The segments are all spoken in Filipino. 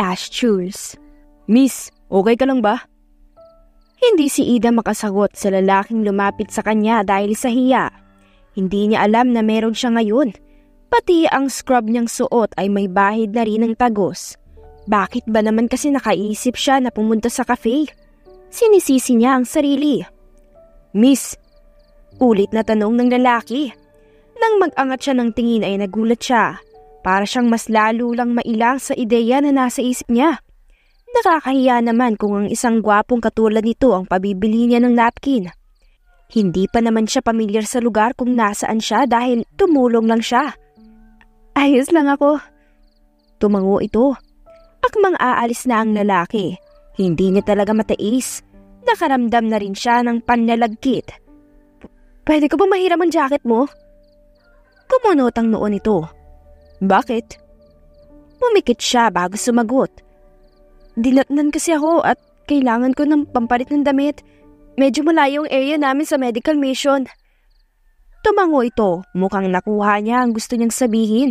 Ash Jules. Miss, okay ka lang ba? Hindi si Ida makasagot sa lalaking lumapit sa kanya dahil sa hiya. Hindi niya alam na meron siya ngayon. Pati ang scrub niyang suot ay may bahid na rin ng tagos. Bakit ba naman kasi nakaisip siya na pumunta sa cafe? Sinisisi niya ang sarili. Miss, ulit na tanong ng lalaki. Nang mag-angat siya ng tingin ay nagulat siya para siyang mas lalo lang mailang sa ideya na nasa isip niya. Nakakahiya naman kung ang isang gwapong katulad nito ang pabibili niya ng napkin. Hindi pa naman siya pamilyar sa lugar kung nasaan siya dahil tumulong lang siya. Ayos lang ako. Tumango ito. Akmang aalis na ang lalaki. Hindi niya talaga matiis. Nakaramdam na rin siya ng panlalagkit. P- Pwede ko ba mahiram ang jacket mo? Kumunot ang noon ito. Bakit? Pumikit siya bago sumagot. Dilatnan kasi ako at kailangan ko ng pampalit ng damit. Medyo malayo ang area namin sa medical mission. Tumango ito, mukhang nakuha niya ang gusto niyang sabihin.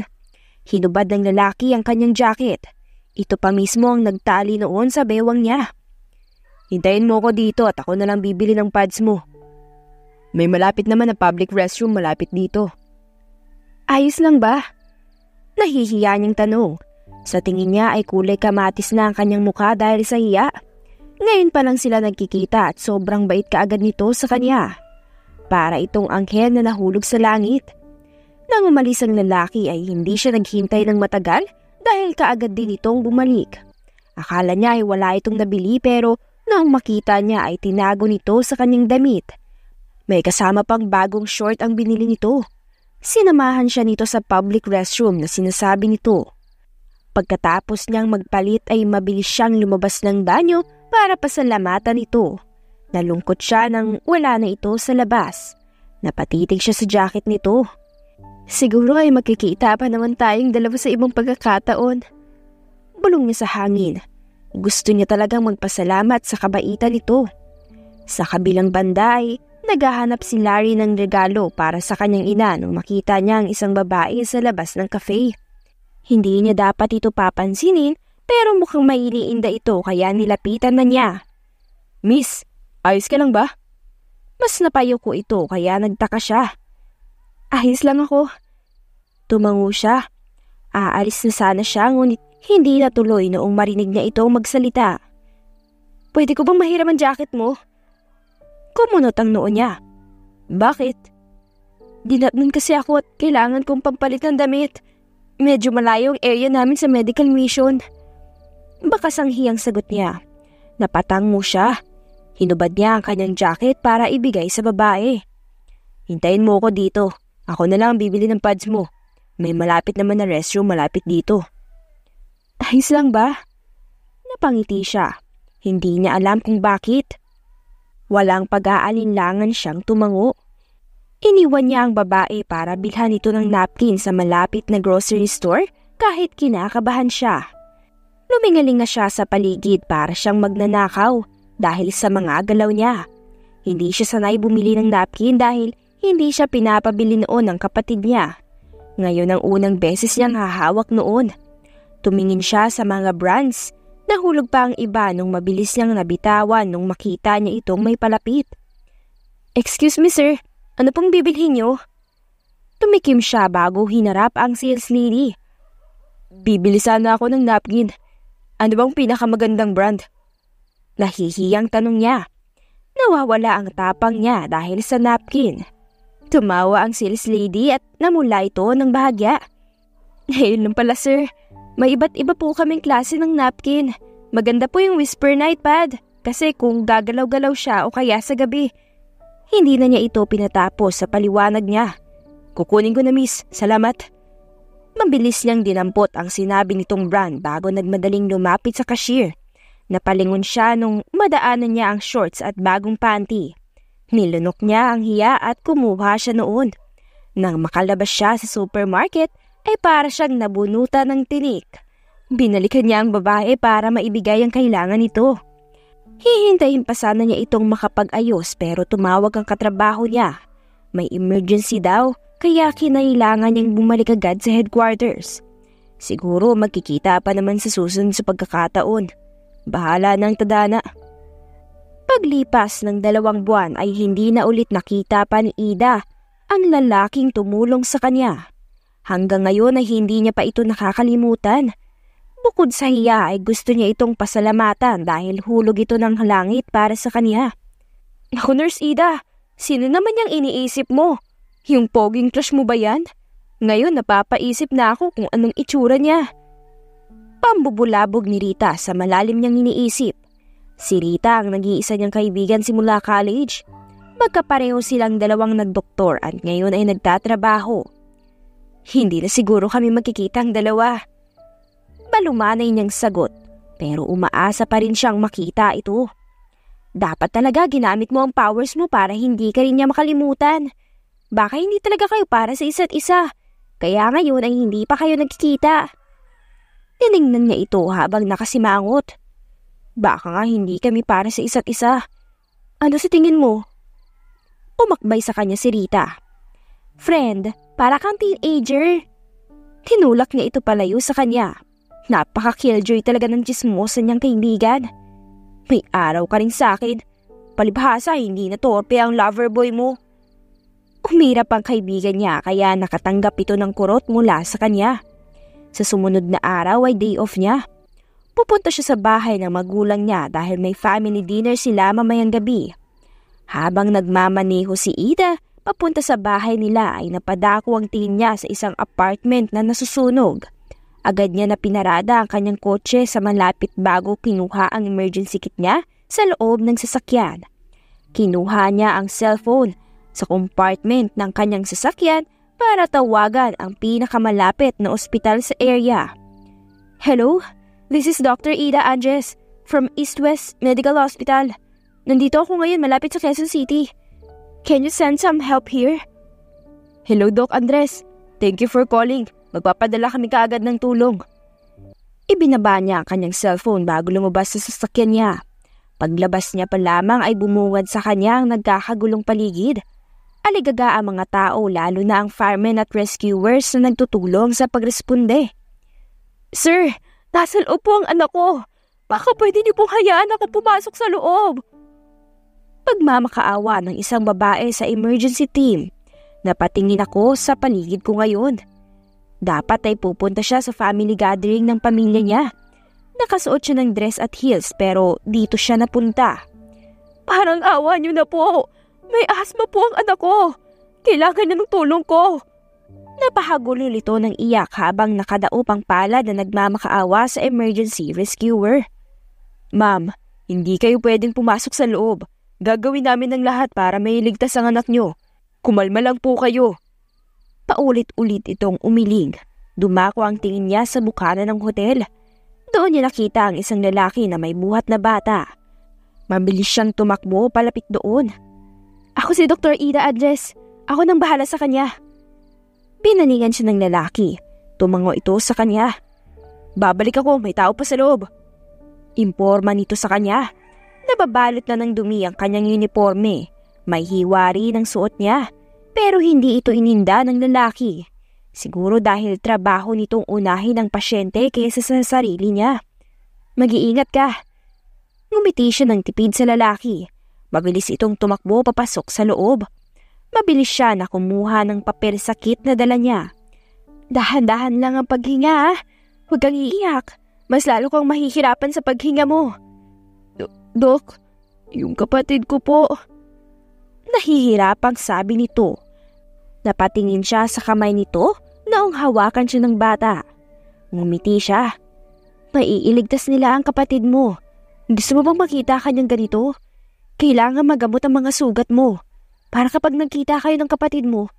Hinubad ng lalaki ang kanyang jacket. Ito pa mismo ang nagtali noon sa bewang niya. Hintayin mo ko dito at ako na lang bibili ng pads mo. May malapit naman na public restroom malapit dito. Ayos lang ba? Nahihiya niyang tanong. Sa tingin niya ay kulay kamatis na ang kanyang mukha dahil sa hiya. Ngayon pa lang sila nagkikita at sobrang bait kaagad nito sa kanya. Para itong anghel na nahulog sa langit. Nang umalis ang lalaki ay hindi siya naghintay ng matagal dahil kaagad din itong bumalik. Akala niya ay wala itong nabili pero nang makita niya ay tinago nito sa kanyang damit. May kasama pang bagong short ang binili nito. Sinamahan siya nito sa public restroom na sinasabi nito. Pagkatapos niyang magpalit ay mabilis siyang lumabas ng banyo para pasalamatan ito. Nalungkot siya nang wala na ito sa labas. Napatitig siya sa jacket nito. Siguro ay magkikita pa naman tayong dalawa sa ibang pagkakataon. Bulong niya sa hangin. Gusto niya talagang magpasalamat sa kabaitan nito. Sa kabilang banda ay naghahanap si Larry ng regalo para sa kanyang ina nung makita niya ang isang babae sa labas ng cafe. Hindi niya dapat ito papansinin pero mukhang mailiinda ito kaya nilapitan na niya. Miss, ayos ka lang ba? Mas napayo ko ito kaya nagtaka siya. Ahis lang ako. Tumango siya. Aalis na sana siya ngunit hindi natuloy noong marinig niya itong magsalita. Pwede ko bang mahiraman jacket mo? Kumunot ang noo niya. Bakit? Dinatnan kasi ako at kailangan kong pampalit ng damit. Medyo malayo ang area namin sa medical mission. Bakasanghiyang sagot niya. Napatangmo siya. Hinubad niya ang kanyang jacket para ibigay sa babae. Hintayin mo ako dito. Ako na lang bibili ng pads mo. May malapit naman na restroom malapit dito. Ayos lang ba? Napangiti siya. Hindi niya alam kung bakit. Walang pag-aalinlangan siyang tumango. Iniwan niya ang babae para bilhan ito ng napkin sa malapit na grocery store kahit kinakabahan siya. Lumingaling na siya sa paligid para siyang magnanakaw dahil sa mga galaw niya. Hindi siya sanay bumili ng napkin dahil hindi siya pinapabili noon ng kapatid niya. Ngayon ang unang beses niyang hahawak noon. Tumingin siya sa mga brands Nahulog pa ang iba nung mabilis lang nabitawan nung makita niya itong may palapit. Excuse me sir, ano pong bibilhin niyo? Tumikim siya bago hinarap ang sales lady. Bibili sana ako ng napkin. Ano bang pinakamagandang brand? Nahihiyang tanong niya. Nawawala ang tapang niya dahil sa napkin. Tumawa ang sales lady at namula ito ng bahagya. Ngayon lang pala sir, may iba't iba po kaming klase ng napkin. Maganda po yung whisper night pad kasi kung gagalaw-galaw siya o kaya sa gabi. Hindi na niya ito pinatapos sa paliwanag niya. Kukunin ko na miss, salamat. Mabilis lang dinampot ang sinabi nitong Bran bago nagmadaling lumapit sa cashier. Napalingon siya nung madaanan niya ang shorts at bagong panty. Nilunok niya ang hiya at kumuha siya noon. Nang makalabas siya sa supermarket, ay para siyang nabunutan ng tinik. Binalikan niya ang babae para maibigay ang kailangan nito. Hihintayin pa sana niya itong makapag-ayos pero tumawag ang katrabaho niya. May emergency daw kaya kinailangan niyang bumalik agad sa headquarters. Siguro magkikita pa naman sa susunod sa pagkakataon. Bahala ng tadana. Paglipas ng dalawang buwan ay hindi na ulit nakita pa ni Ida ang lalaking tumulong sa kanya. Hanggang ngayon ay hindi niya pa ito nakakalimutan. Bukod sa hiya ay gusto niya itong pasalamatan dahil hulog ito ng halangit para sa kanya. Naku, Nurse Ida, sino naman yung iniisip mo? Yung poging crush mo ba yan? Ngayon napapaisip na ako kung anong itsura niya. Pambubulabog ni Rita sa malalim niyang iniisip. Si Rita ang nag-iisa niyang kaibigan simula college. Magkapareho silang dalawang nagdoktor at ngayon ay nagtatrabaho. Hindi na siguro kami magkikita ang dalawa. Balumanay niyang sagot pero umaasa pa rin siyang makita ito. Dapat talaga ginamit mo ang powers mo para hindi ka rin niya makalimutan. Baka hindi talaga kayo para sa isa't isa. Kaya ngayon ay hindi pa kayo nagkikita. Tinignan niya ito habang nakasimangot. Baka nga hindi kami para sa isa't isa. Ano sa tingin mo? Umakbay sa kanya si Rita. Friend, para kang teenager. Tinulak niya ito palayo sa kanya. Napaka-killjoy talaga ng chismosa niyang kaibigan. May araw ka rin sa akin. Palibhasa, hindi na torpe ang loverboy mo. Umirap ang kaibigan niya kaya nakatanggap ito ng kurot mula sa kanya. Sa sumunod na araw ay day off niya. Pupunta siya sa bahay ng magulang niya dahil may family dinner sila mamayang gabi. Habang nagmamaneho si Ida, Papunta sa bahay nila ay napadako ang tingin niya sa isang apartment na nasusunog. Agad niya na pinarada ang kanyang kotse sa malapit bago kinuha ang emergency kit niya sa loob ng sasakyan. Kinuha niya ang cellphone sa compartment ng kanyang sasakyan para tawagan ang pinakamalapit na ospital sa area. Hello, this is Dr. Ida Andres from East West Medical Hospital. Nandito ako ngayon malapit sa Quezon City. Can you send some help here? Hello, Doc Andres. Thank you for calling. Magpapadala kami kaagad ng tulong. Ibinaba niya ang kanyang cellphone bago lumabas sa sasakyan niya. Paglabas niya pa lamang ay bumungad sa kanya ang nagkakagulong paligid. Aligaga ang mga tao lalo na ang firemen at rescuers na nagtutulong sa pagresponde. Sir, nasa loob po ang anak ko. Baka pwede niyo pong hayaan ako pumasok sa loob pagmamakaawa ng isang babae sa emergency team. Napatingin ako sa paligid ko ngayon. Dapat ay pupunta siya sa family gathering ng pamilya niya. Nakasuot siya ng dress at heels pero dito siya napunta. Parang awa niyo na po. May asma po ang anak ko. Kailangan na ng tulong ko. Napahagulol ito ng iyak habang nakadao pang palad na nagmamakaawa sa emergency rescuer. Ma'am, hindi kayo pwedeng pumasok sa loob. Gagawin namin ang lahat para mailigtas ang anak nyo. Kumalma lang po kayo. Paulit-ulit itong umiling. Dumako ang tingin niya sa bukana ng hotel. Doon niya nakita ang isang lalaki na may buhat na bata. Mabilis siyang tumakbo palapit doon. Ako si Dr. Ida Adres. Ako nang bahala sa kanya. Pinaningan siya ng lalaki. Tumango ito sa kanya. Babalik ako, may tao pa sa loob. Imporma nito sa kanya Nababalot na ng dumi ang kanyang uniforme. May hiwari ng suot niya. Pero hindi ito ininda ng lalaki. Siguro dahil trabaho nitong unahin ang pasyente kaysa sa sarili niya. Mag-iingat ka. Ngumiti siya ng tipid sa lalaki. Mabilis itong tumakbo papasok sa loob. Mabilis siya na kumuha ng papel sa kit na dala niya. Dahan-dahan lang ang paghinga. Ah. Huwag kang iiyak. Mas lalo kang mahihirapan sa paghinga mo. Dok, yung kapatid ko po. Nahihirapang sabi nito. Napatingin siya sa kamay nito noong hawakan siya ng bata. Ngumiti siya. Maiiligtas nila ang kapatid mo. Gusto mo bang makita kanyang ganito? Kailangan magamot ang mga sugat mo. Para kapag nagkita kayo ng kapatid mo,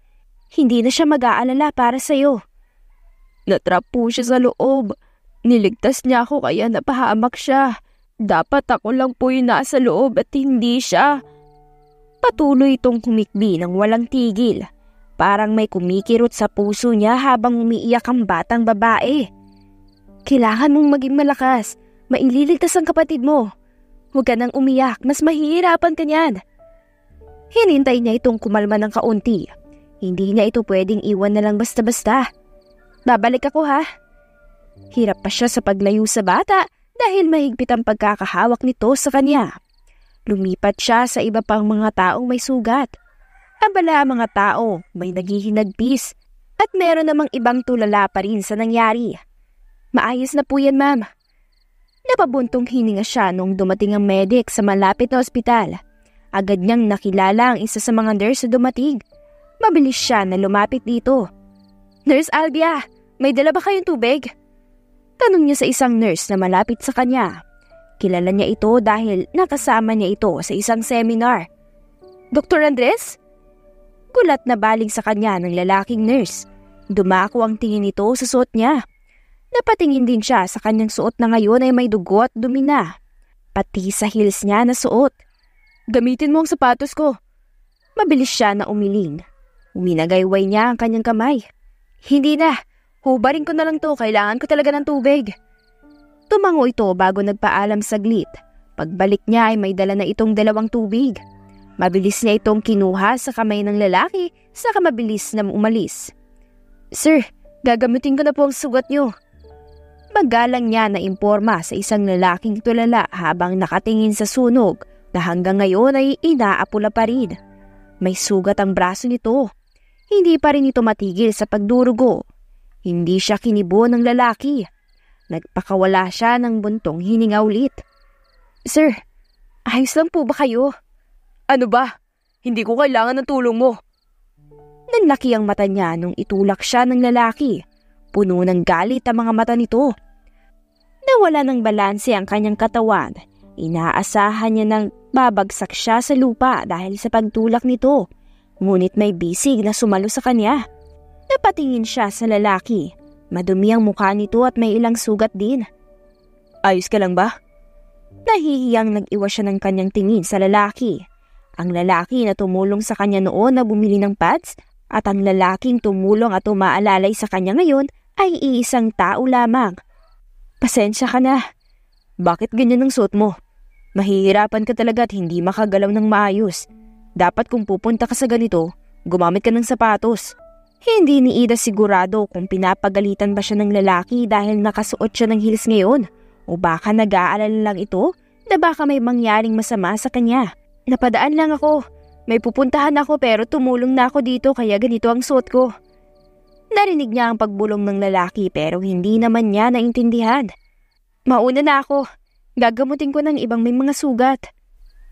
hindi na siya mag-aalala para sa'yo. Natrap po siya sa loob. Niligtas niya ako kaya napahamak siya. Dapat ako lang po yung nasa loob at hindi siya. Patuloy itong humikbi ng walang tigil. Parang may kumikirot sa puso niya habang umiiyak ang batang babae. Kailangan mong maging malakas. Maililigtas ang kapatid mo. Huwag ka nang umiyak, mas mahihirapan ka niyan. Hinintay niya itong kumalma ng kaunti. Hindi niya ito pwedeng iwan na lang basta-basta. Babalik ako ha. Hirap pa siya sa paglayo sa bata dahil mahigpit ang pagkakahawak nito sa kanya. Lumipat siya sa iba pang mga taong may sugat. Abala ang mga tao, may naghihinagpis, at meron namang ibang tulala pa rin sa nangyari. Maayos na po yan, ma'am. Napabuntong hininga siya nung dumating ang medic sa malapit na ospital. Agad niyang nakilala ang isa sa mga nurse na dumating. Mabilis siya na lumapit dito. Nurse Albia, may dala ba kayong tubig? Tanong niya sa isang nurse na malapit sa kanya. Kilala niya ito dahil nakasama niya ito sa isang seminar. Dr. Andres? Gulat na baling sa kanya ng lalaking nurse. Dumako ang tingin nito sa suot niya. Napatingin din siya sa kanyang suot na ngayon ay may dugo at dumi na. Pati sa heels niya na suot. Gamitin mo ang sapatos ko. Mabilis siya na umiling. Uminagayway niya ang kanyang kamay. Hindi na, Hubarin ko na lang to, kailangan ko talaga ng tubig. Tumango ito bago nagpaalam saglit. Pagbalik niya ay may dala na itong dalawang tubig. Mabilis niya itong kinuha sa kamay ng lalaki saka mabilis na umalis. Sir, gagamutin ko na po ang sugat niyo. Magalang niya na imporma sa isang lalaking tulala habang nakatingin sa sunog na hanggang ngayon ay inaapula pa rin. May sugat ang braso nito. Hindi pa rin ito matigil sa pagdurugo hindi siya kinibo ng lalaki. Nagpakawala siya ng buntong hininga ulit. Sir, ayos lang po ba kayo? Ano ba? Hindi ko kailangan ng tulong mo. Nanlaki ang mata niya nung itulak siya ng lalaki. Puno ng galit ang mga mata nito. Nawala ng balanse ang kanyang katawan. Inaasahan niya nang babagsak siya sa lupa dahil sa pagtulak nito. Ngunit may bisig na sumalo sa kanya. Napatingin siya sa lalaki. Madumi ang mukha nito at may ilang sugat din. Ayos ka lang ba? Nahihiyang nag-iwas siya ng kanyang tingin sa lalaki. Ang lalaki na tumulong sa kanya noon na bumili ng pads at ang lalaking tumulong at umaalalay sa kanya ngayon ay iisang tao lamang. Pasensya ka na. Bakit ganyan ang suot mo? Mahihirapan ka talaga at hindi makagalaw ng maayos. Dapat kung pupunta ka sa ganito, gumamit ka ng sapatos. Hindi ni Ida sigurado kung pinapagalitan ba siya ng lalaki dahil nakasuot siya ng heels ngayon o baka nag-aalala lang ito na baka may mangyaring masama sa kanya. Napadaan lang ako. May pupuntahan ako pero tumulong na ako dito kaya ganito ang suot ko. Narinig niya ang pagbulong ng lalaki pero hindi naman niya naintindihan. Mauna na ako. Gagamutin ko ng ibang may mga sugat.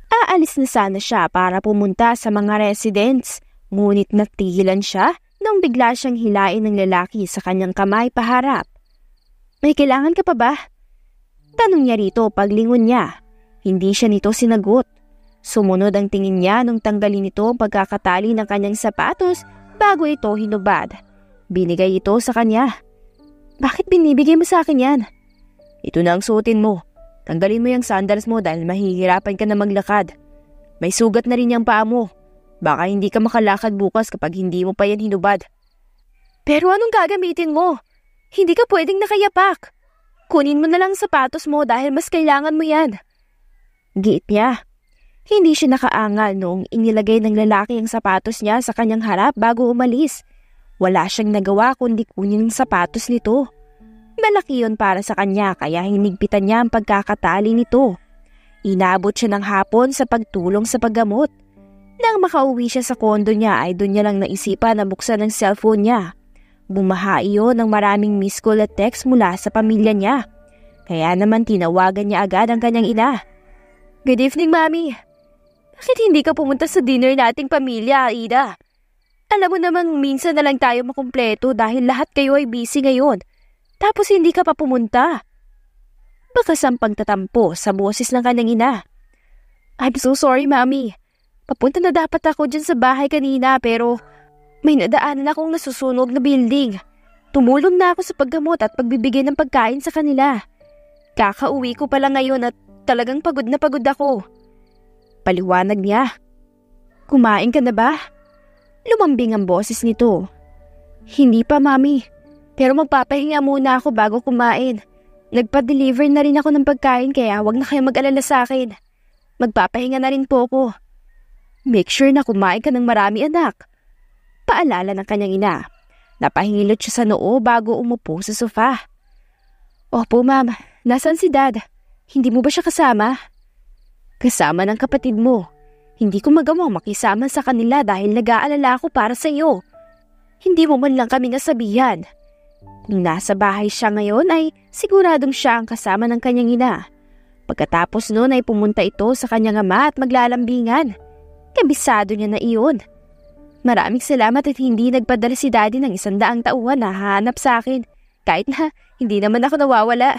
Aalis na sana siya para pumunta sa mga residents. Ngunit natigilan siya nang bigla siyang hilain ng lalaki sa kanyang kamay paharap. May kailangan ka pa ba? Tanong niya rito paglingon niya. Hindi siya nito sinagot. Sumunod ang tingin niya nung tanggalin nito ang pagkakatali ng kanyang sapatos bago ito hinubad. Binigay ito sa kanya. Bakit binibigay mo sa akin yan? Ito na ang suotin mo. Tanggalin mo yung sandals mo dahil mahihirapan ka na maglakad. May sugat na rin yung paa mo. Baka hindi ka makalakad bukas kapag hindi mo pa yan hinubad. Pero anong gagamitin mo? Hindi ka pwedeng nakayapak. Kunin mo na lang sapatos mo dahil mas kailangan mo yan. Giit niya. Hindi siya nakaangal noong inilagay ng lalaki ang sapatos niya sa kanyang harap bago umalis. Wala siyang nagawa kundi kunin ang sapatos nito. Malaki yon para sa kanya kaya hinigpitan niya ang pagkakatali nito. Inabot siya ng hapon sa pagtulong sa paggamot. Nang makauwi siya sa kondo niya ay doon niya lang naisipan na buksan ang cellphone niya. Bumaha iyon ng maraming miss call at text mula sa pamilya niya. Kaya naman tinawagan niya agad ang kanyang ina. Good evening, Mami. Bakit hindi ka pumunta sa dinner nating pamilya, Ida? Alam mo namang minsan na lang tayo makumpleto dahil lahat kayo ay busy ngayon. Tapos hindi ka pa pumunta. Baka sampang tatampo sa boses ng kanyang ina. I'm so sorry, Mami. Papunta na dapat ako dyan sa bahay kanina pero may nadaanan akong nasusunog na building. Tumulong na ako sa paggamot at pagbibigay ng pagkain sa kanila. Kakauwi ko pala ngayon at talagang pagod na pagod ako. Paliwanag niya. Kumain ka na ba? Lumambing ang boses nito. Hindi pa, mami. Pero magpapahinga muna ako bago kumain. Nagpa-deliver na rin ako ng pagkain kaya wag na kayo mag-alala sa akin. Magpapahinga na rin po ako. Make sure na kumain ka ng marami anak. Paalala ng kanyang ina. Napahingilot siya sa noo bago umupo sa sofa. Opo ma'am, nasaan si dad? Hindi mo ba siya kasama? Kasama ng kapatid mo. Hindi ko magawang makisama sa kanila dahil nag-aalala ako para sa iyo. Hindi mo man lang kami nasabihan. Kung nasa bahay siya ngayon ay siguradong siya ang kasama ng kanyang ina. Pagkatapos noon ay pumunta ito sa kanyang ama at maglalambingan kabisado niya na iyon. Maraming salamat at hindi nagpadala si daddy ng isang daang tauhan na hanap sa akin kahit na hindi naman ako nawawala.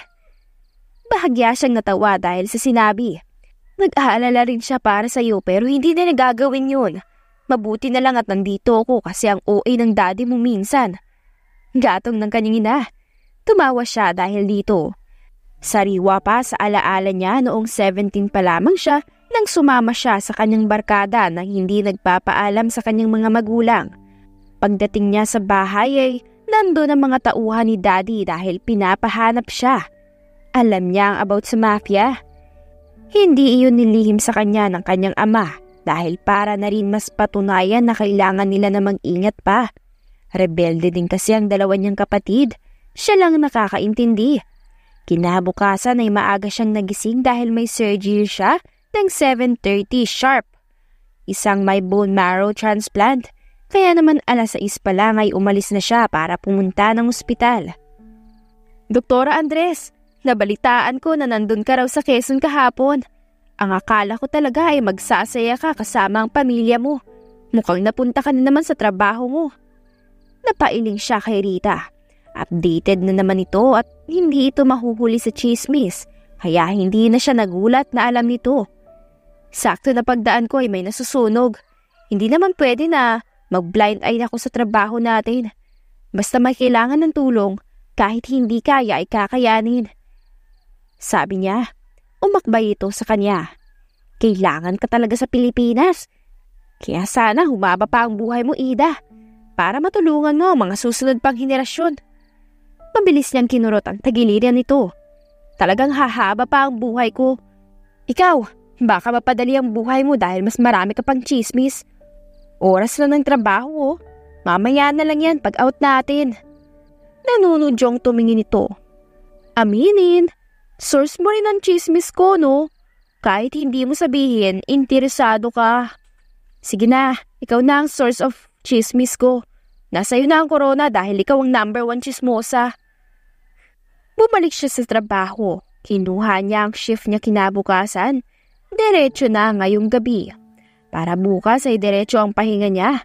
Bahagya siyang natawa dahil sa sinabi. Nag-aalala rin siya para sa iyo pero hindi na nagagawin yun. Mabuti na lang at nandito ako kasi ang OA ng daddy mo minsan. Gatong ng kanyang ina. Tumawa siya dahil dito. Sariwa pa sa alaala niya noong 17 pa lamang siya nang sumama siya sa kanyang barkada nang hindi nagpapaalam sa kanyang mga magulang. Pagdating niya sa bahay ay nandoon ang mga tauhan ni daddy dahil pinapahanap siya. Alam niya ang about sa mafia. Hindi iyon nilihim sa kanya ng kanyang ama dahil para na rin mas patunayan na kailangan nila na mag-ingat pa. Rebelde din kasi ang dalawa niyang kapatid. Siya lang nakakaintindi. Kinabukasan ay maaga siyang nagising dahil may surgery siya ng 7.30 sharp. Isang may bone marrow transplant, kaya naman alas 6 pa lang ay umalis na siya para pumunta ng ospital. Doktora Andres, nabalitaan ko na nandun ka raw sa Quezon kahapon. Ang akala ko talaga ay magsasaya ka kasama ang pamilya mo. Mukhang napunta ka na naman sa trabaho mo. Napailing siya kay Rita. Updated na naman ito at hindi ito mahuhuli sa chismis. Kaya hindi na siya nagulat na alam nito Sakto na pagdaan ko ay may nasusunog. Hindi naman pwede na mag-blind eye ako sa trabaho natin. Basta may kailangan ng tulong, kahit hindi kaya ay kakayanin. Sabi niya, umakbay ito sa kanya. Kailangan ka talaga sa Pilipinas. Kaya sana humaba pa ang buhay mo, Ida, para matulungan mo ang mga susunod pang henerasyon. Mabilis niyang kinurot ang tagiliran nito. Talagang hahaba pa ang buhay ko. Ikaw, Baka mapadali ang buhay mo dahil mas marami ka pang chismis. Oras na ng trabaho oh. Mamaya na lang yan pag out natin. Nanunudyong tumingin ito. Aminin, source mo rin ang chismis ko no? Kahit hindi mo sabihin, interesado ka. Sige na, ikaw na ang source of chismis ko. Nasa iyo na ang corona dahil ikaw ang number one chismosa. Bumalik siya sa trabaho. Kinuha niya ang shift niya kinabukasan. Diretso na ngayong gabi. Para bukas ay diretso ang pahinga niya.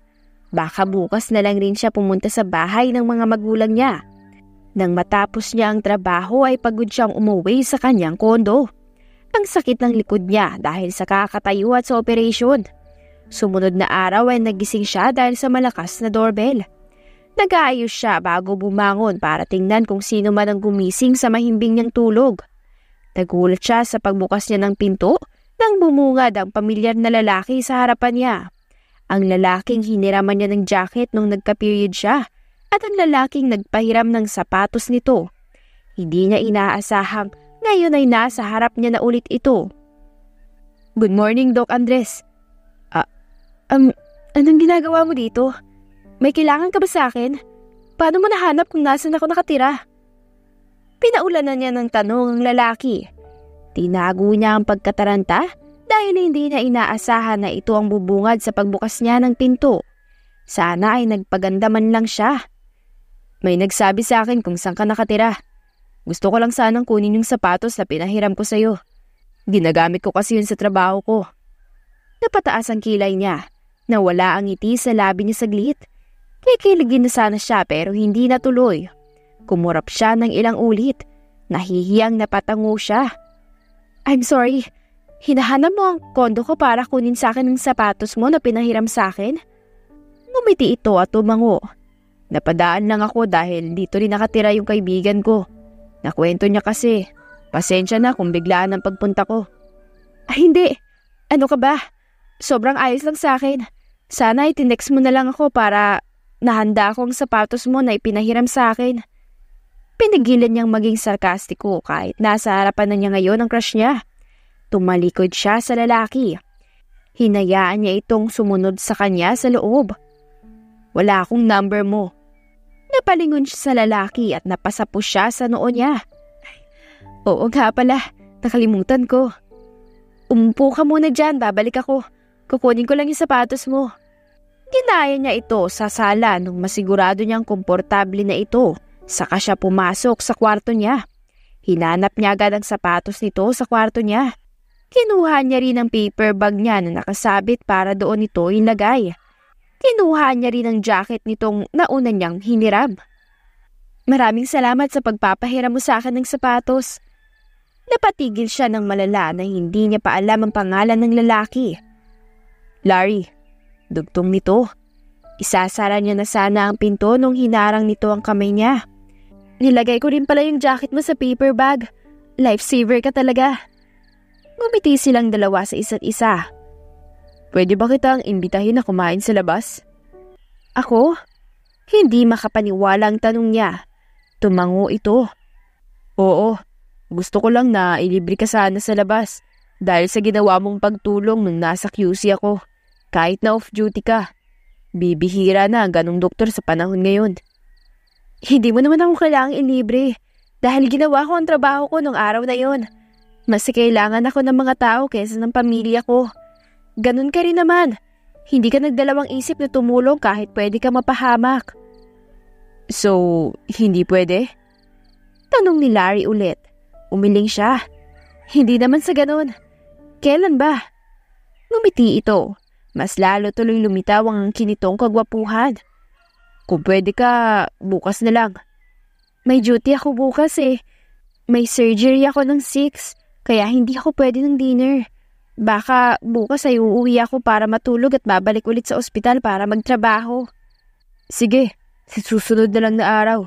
Baka bukas na lang rin siya pumunta sa bahay ng mga magulang niya. Nang matapos niya ang trabaho ay pagod siyang umuwi sa kanyang kondo. Ang sakit ng likod niya dahil sa kakatayo at sa operasyon. Sumunod na araw ay nagising siya dahil sa malakas na doorbell. Nag-aayos siya bago bumangon para tingnan kung sino man ang gumising sa mahimbing niyang tulog. Nagulat siya sa pagbukas niya ng pinto nang bumungad ang pamilyar na lalaki sa harapan niya. Ang lalaking hiniraman niya ng jacket nung nagka-period siya at ang lalaking nagpahiram ng sapatos nito. Hindi niya inaasahang ngayon ay nasa harap niya na ulit ito. Good morning, Doc Andres. Ah, um, anong ginagawa mo dito? May kailangan ka ba sa akin? Paano mo nahanap kung nasan ako nakatira? Pinaulanan niya ng tanong ang lalaki. Tinago niya ang pagkataranta dahil hindi na inaasahan na ito ang bubungad sa pagbukas niya ng pinto. Sana ay nagpaganda man lang siya. May nagsabi sa akin kung saan ka nakatira. Gusto ko lang sanang kunin yung sapatos na pinahiram ko sa'yo. Ginagamit ko kasi yun sa trabaho ko. Napataas ang kilay niya. Nawala ang ngiti sa labi niya saglit. Kikiligin na sana siya pero hindi natuloy. Kumurap siya ng ilang ulit. Nahihiyang napatango siya. I'm sorry. Hinahanap mo ang kondo ko para kunin sa akin ang sapatos mo na pinahiram sa akin? Ngumiti ito at tumango. Napadaan lang ako dahil dito rin nakatira yung kaibigan ko. Nakwento niya kasi, pasensya na kung biglaan ang pagpunta ko. Ay ah, hindi. Ano ka ba? Sobrang ayos lang sa akin. Sana itinext mo na lang ako para nahanda ang sapatos mo na ipinahiram sa akin. Pinigilan niyang maging sarkastiko kahit nasa harapan na niya ngayon ang crush niya. Tumalikod siya sa lalaki. Hinayaan niya itong sumunod sa kanya sa loob. Wala akong number mo. Napalingon siya sa lalaki at napasapo siya sa noo niya. Oo nga pala, nakalimutan ko. Umupo ka muna dyan, babalik ako. Kukunin ko lang yung sapatos mo. Ginaya niya ito sa sala nung masigurado niyang komportable na ito. Saka siya pumasok sa kwarto niya. Hinanap niya agad ang sapatos nito sa kwarto niya. Kinuha niya rin ang paper bag niya na nakasabit para doon ito ilagay. Kinuha niya rin ang jacket nitong nauna niyang hinirab. Maraming salamat sa pagpapahiram mo sa akin ng sapatos. Napatigil siya ng malala na hindi niya pa alam ang pangalan ng lalaki. Larry, dugtong nito. Isasara niya na sana ang pinto nung hinarang nito ang kamay niya. Nilagay ko rin pala yung jacket mo sa paper bag. Lifesaver ka talaga. Gumiti silang dalawa sa isa't isa. Pwede ba kitang imbitahin na kumain sa labas? Ako? Hindi makapaniwala ang tanong niya. Tumango ito. Oo, gusto ko lang na ilibre ka sana sa labas dahil sa ginawa mong pagtulong nung nasa QC ako. Kahit na off-duty ka. Bibihira na ganong doktor sa panahon ngayon. Hindi mo naman ako kailangang ilibre dahil ginawa ko ang trabaho ko nung araw na yon. Mas kailangan ako ng mga tao kaysa ng pamilya ko. Ganun ka rin naman. Hindi ka nagdalawang isip na tumulong kahit pwede ka mapahamak. So, hindi pwede? Tanong ni Larry ulit. Umiling siya. Hindi naman sa ganun. Kailan ba? Numiti ito. Mas lalo tuloy lumitaw ang kinitong kagwapuhan. Kung pwede ka, bukas na lang. May duty ako bukas eh. May surgery ako ng 6, kaya hindi ako pwede ng dinner. Baka bukas ay uuwi ako para matulog at babalik ulit sa ospital para magtrabaho. Sige, sa susunod na lang na araw.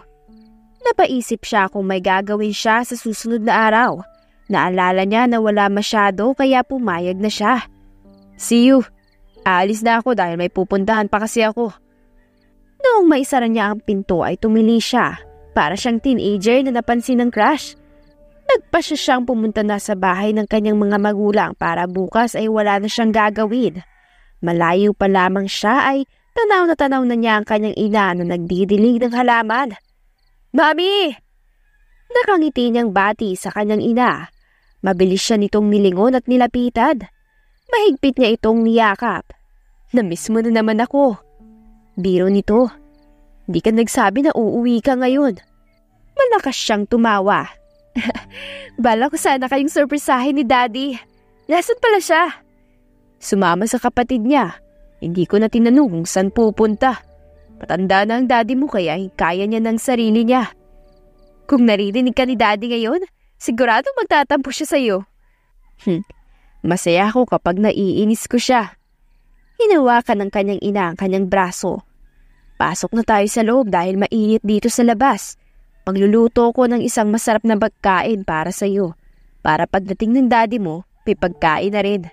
Napaisip siya kung may gagawin siya sa susunod na araw. Naalala niya na wala masyado kaya pumayag na siya. See you. Aalis na ako dahil may pupuntahan pa kasi ako. Noong maisara niya ang pinto ay tumili siya. Para siyang teenager na napansin ng crush. Nagpasya siyang pumunta na sa bahay ng kanyang mga magulang para bukas ay wala na siyang gagawin. Malayo pa lamang siya ay tanaw na tanaw na niya ang kanyang ina na nagdidilig ng halaman. Mami! Nakangiti niyang bati sa kanyang ina. Mabilis siya nitong nilingon at nilapitan. Mahigpit niya itong niyakap. Namiss mo na naman ako. Biro nito. Hindi ka nagsabi na uuwi ka ngayon. Malakas siyang tumawa. Bala ko sana kayong surprisahin ni Daddy. Nasaan pala siya? Sumama sa kapatid niya. Hindi ko na tinanong kung saan pupunta. Patanda na ang daddy mo kaya kaya niya ng sarili niya. Kung naririnig ka ni daddy ngayon, sigurado magtatampo siya sa'yo. Hmm, masaya ako kapag naiinis ko siya. Hinawakan ng kanyang ina ang kanyang braso Pasok na tayo sa loob dahil mainit dito sa labas. Magluluto ko ng isang masarap na pagkain para sa iyo. Para pagdating ng daddy mo, pipagkain na rin.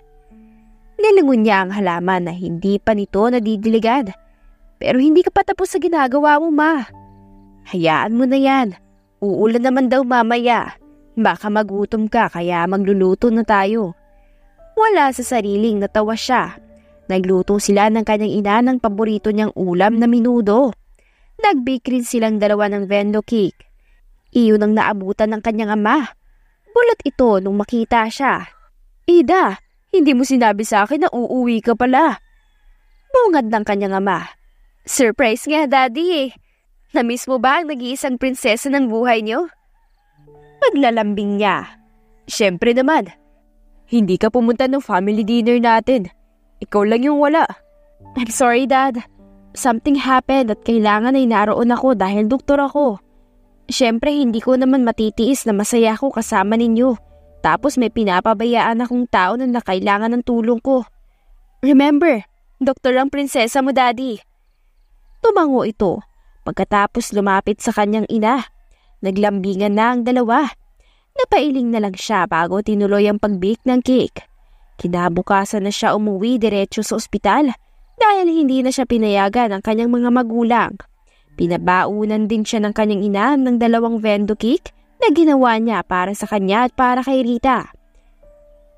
Nilingon niya ang halaman na hindi pa nito nadidiligan. Pero hindi ka pa tapos sa ginagawa mo, ma. Hayaan mo na yan. Uulan naman daw mamaya. Baka magutom ka kaya magluluto na tayo. Wala sa sariling natawa siya Nagluto sila ng kanyang ina ng paborito niyang ulam na minudo. Nagbikrin silang dalawa ng vendo cake. Iyon ang naabutan ng kanyang ama. Bulat ito nung makita siya. Ida, hindi mo sinabi sa akin na uuwi ka pala. Bungad ng kanyang ama. Surprise nga, Daddy eh. Namiss mo ba ang nag-iisang prinsesa ng buhay niyo? Paglalambing niya. Siyempre naman. Hindi ka pumunta ng family dinner natin. Ikaw lang yung wala. I'm sorry, Dad. Something happened at kailangan ay naroon ako dahil doktor ako. Siyempre, hindi ko naman matitiis na masaya ako kasama ninyo. Tapos may pinapabayaan akong tao na nakailangan ng tulong ko. Remember, doktor ang prinsesa mo, Daddy. Tumango ito. Pagkatapos lumapit sa kanyang ina. Naglambingan na ang dalawa. Napailing na lang siya bago tinuloy ang pagbake ng cake. Kinabukasan na siya umuwi diretso sa ospital dahil hindi na siya pinayagan ng kanyang mga magulang. Pinabaunan din siya ng kanyang ina ng dalawang vendo cake na ginawa niya para sa kanya at para kay Rita.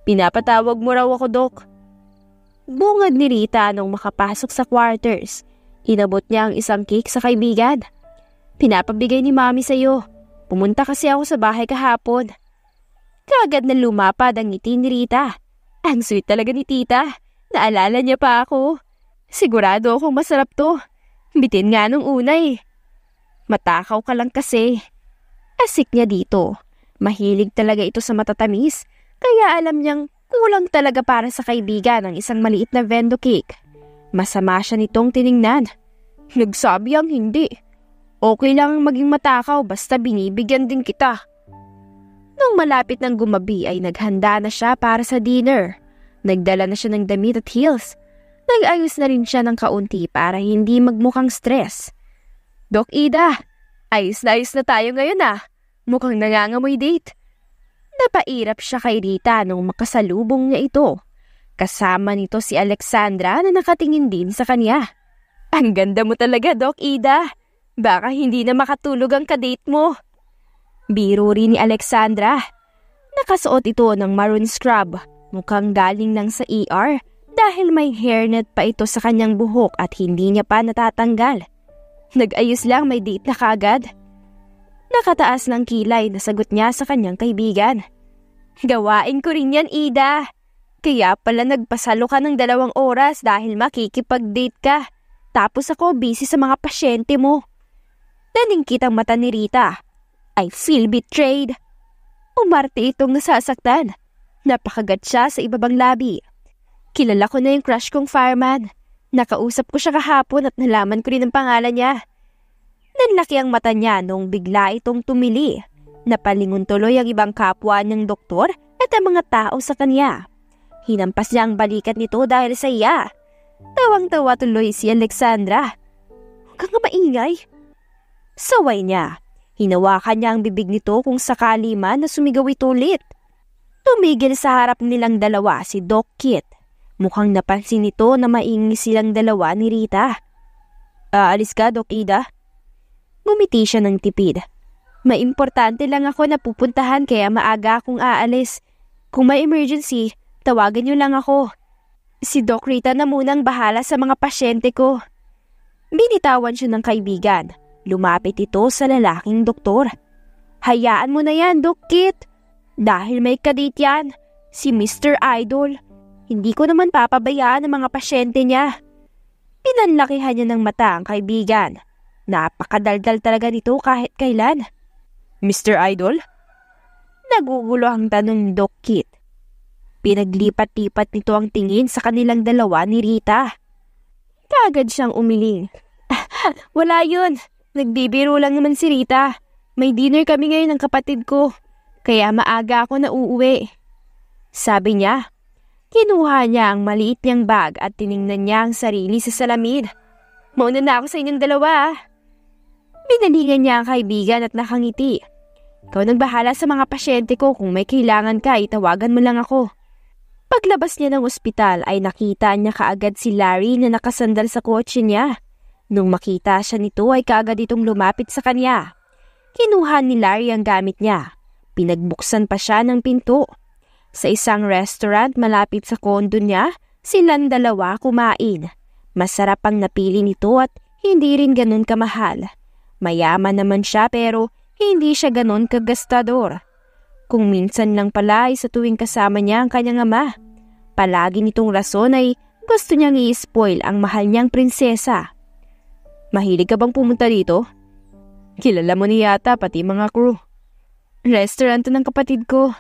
Pinapatawag mo raw ako, Dok. Bungad ni Rita nung makapasok sa quarters. Inabot niya ang isang cake sa kaibigan. Pinapabigay ni Mami sa iyo. Pumunta kasi ako sa bahay kahapon. Kagad na lumapad ang ngiti ni Rita ang sweet talaga ni tita. Naalala niya pa ako. Sigurado akong masarap to. Bitin nga nung unay. eh. Matakaw ka lang kasi. Asik niya dito. Mahilig talaga ito sa matatamis. Kaya alam niyang kulang talaga para sa kaibigan ang isang maliit na vendo cake. Masama siya nitong tiningnan. Nagsabi ang hindi. Okay lang maging matakaw basta binibigyan din kita. Nung malapit ng gumabi ay naghanda na siya para sa dinner. Nagdala na siya ng damit at heels. Nag-ayos na rin siya ng kaunti para hindi magmukhang stress. Dok Ida, ayos na ayos na tayo ngayon ah. Mukhang nangangamoy date. Napairap siya kay Rita nung makasalubong niya ito. Kasama nito si Alexandra na nakatingin din sa kanya. Ang ganda mo talaga, Doc Ida. Baka hindi na makatulog ang kadate mo. Biro rin ni Alexandra. Nakasuot ito ng maroon scrub, mukhang galing lang sa ER dahil may hairnet pa ito sa kanyang buhok at hindi niya pa natatanggal. Nag-ayos lang may date na kagad. Nakataas ng kilay na sagot niya sa kanyang kaibigan. Gawain ko rin yan, Ida. Kaya pala nagpasalo ka ng dalawang oras dahil makikipag-date ka. Tapos ako busy sa mga pasyente mo. Naning ang mata ni Rita I feel betrayed. Umarte itong nasasaktan. Napakagat siya sa ibabang labi. Kilala ko na yung crush kong fireman. Nakausap ko siya kahapon at nalaman ko rin ang pangalan niya. Nanlaki ang mata niya nung bigla itong tumili. Napalingon tuloy ang ibang kapwa ng doktor at ang mga tao sa kanya. Hinampas niya ang balikat nito dahil sa iya. Tawang-tawa tuloy si Alexandra. Huwag kang maingay. Saway niya. Hinawakan niya ang bibig nito kung sakali man na sumigaw ito ulit. Tumigil sa harap nilang dalawa si Doc Kit. Mukhang napansin nito na maingi silang dalawa ni Rita. Aalis ka, Doc Ida? Gumiti siya ng tipid. Maimportante lang ako na pupuntahan kaya maaga akong aalis. Kung may emergency, tawagan niyo lang ako. Si Doc Rita na munang bahala sa mga pasyente ko. Binitawan siya ng kaibigan. Lumapit ito sa lalaking doktor. Hayaan mo na yan, Dok Kit. Dahil may kadit yan, si Mr. Idol. Hindi ko naman papabayaan ang mga pasyente niya. Pinanlakihan niya ng mata ang kaibigan. Napakadaldal talaga nito kahit kailan. Mr. Idol? Nagugulo ang tanong ni Doc Kit. Pinaglipat-lipat nito ang tingin sa kanilang dalawa ni Rita. Kagad siyang umiling. Wala yun. Nagbibiro lang naman si Rita. May dinner kami ngayon ng kapatid ko. Kaya maaga ako na uuwi. Sabi niya. Kinuha niya ang maliit niyang bag at tiningnan niya ang sarili sa salamin. Mauna na ako sa inyong dalawa. Ah. Binalingan niya ang kaibigan at nakangiti. Ikaw nang bahala sa mga pasyente ko kung may kailangan ka, itawagan mo lang ako. Paglabas niya ng ospital ay nakita niya kaagad si Larry na nakasandal sa kotse niya. Nung makita siya nito ay kaagad itong lumapit sa kanya. Kinuha ni Larry ang gamit niya. Pinagbuksan pa siya ng pinto. Sa isang restaurant malapit sa kondo niya, silang dalawa kumain. Masarap ang napili nito at hindi rin ganun kamahal. Mayaman naman siya pero hindi siya ganun kagastador. Kung minsan lang pala ay sa tuwing kasama niya ang kanyang ama. Palagi nitong rason ay gusto niyang i-spoil ang mahal niyang prinsesa. Mahilig ka bang pumunta dito? Kilala mo ni yata pati mga crew. Restaurant ng kapatid ko.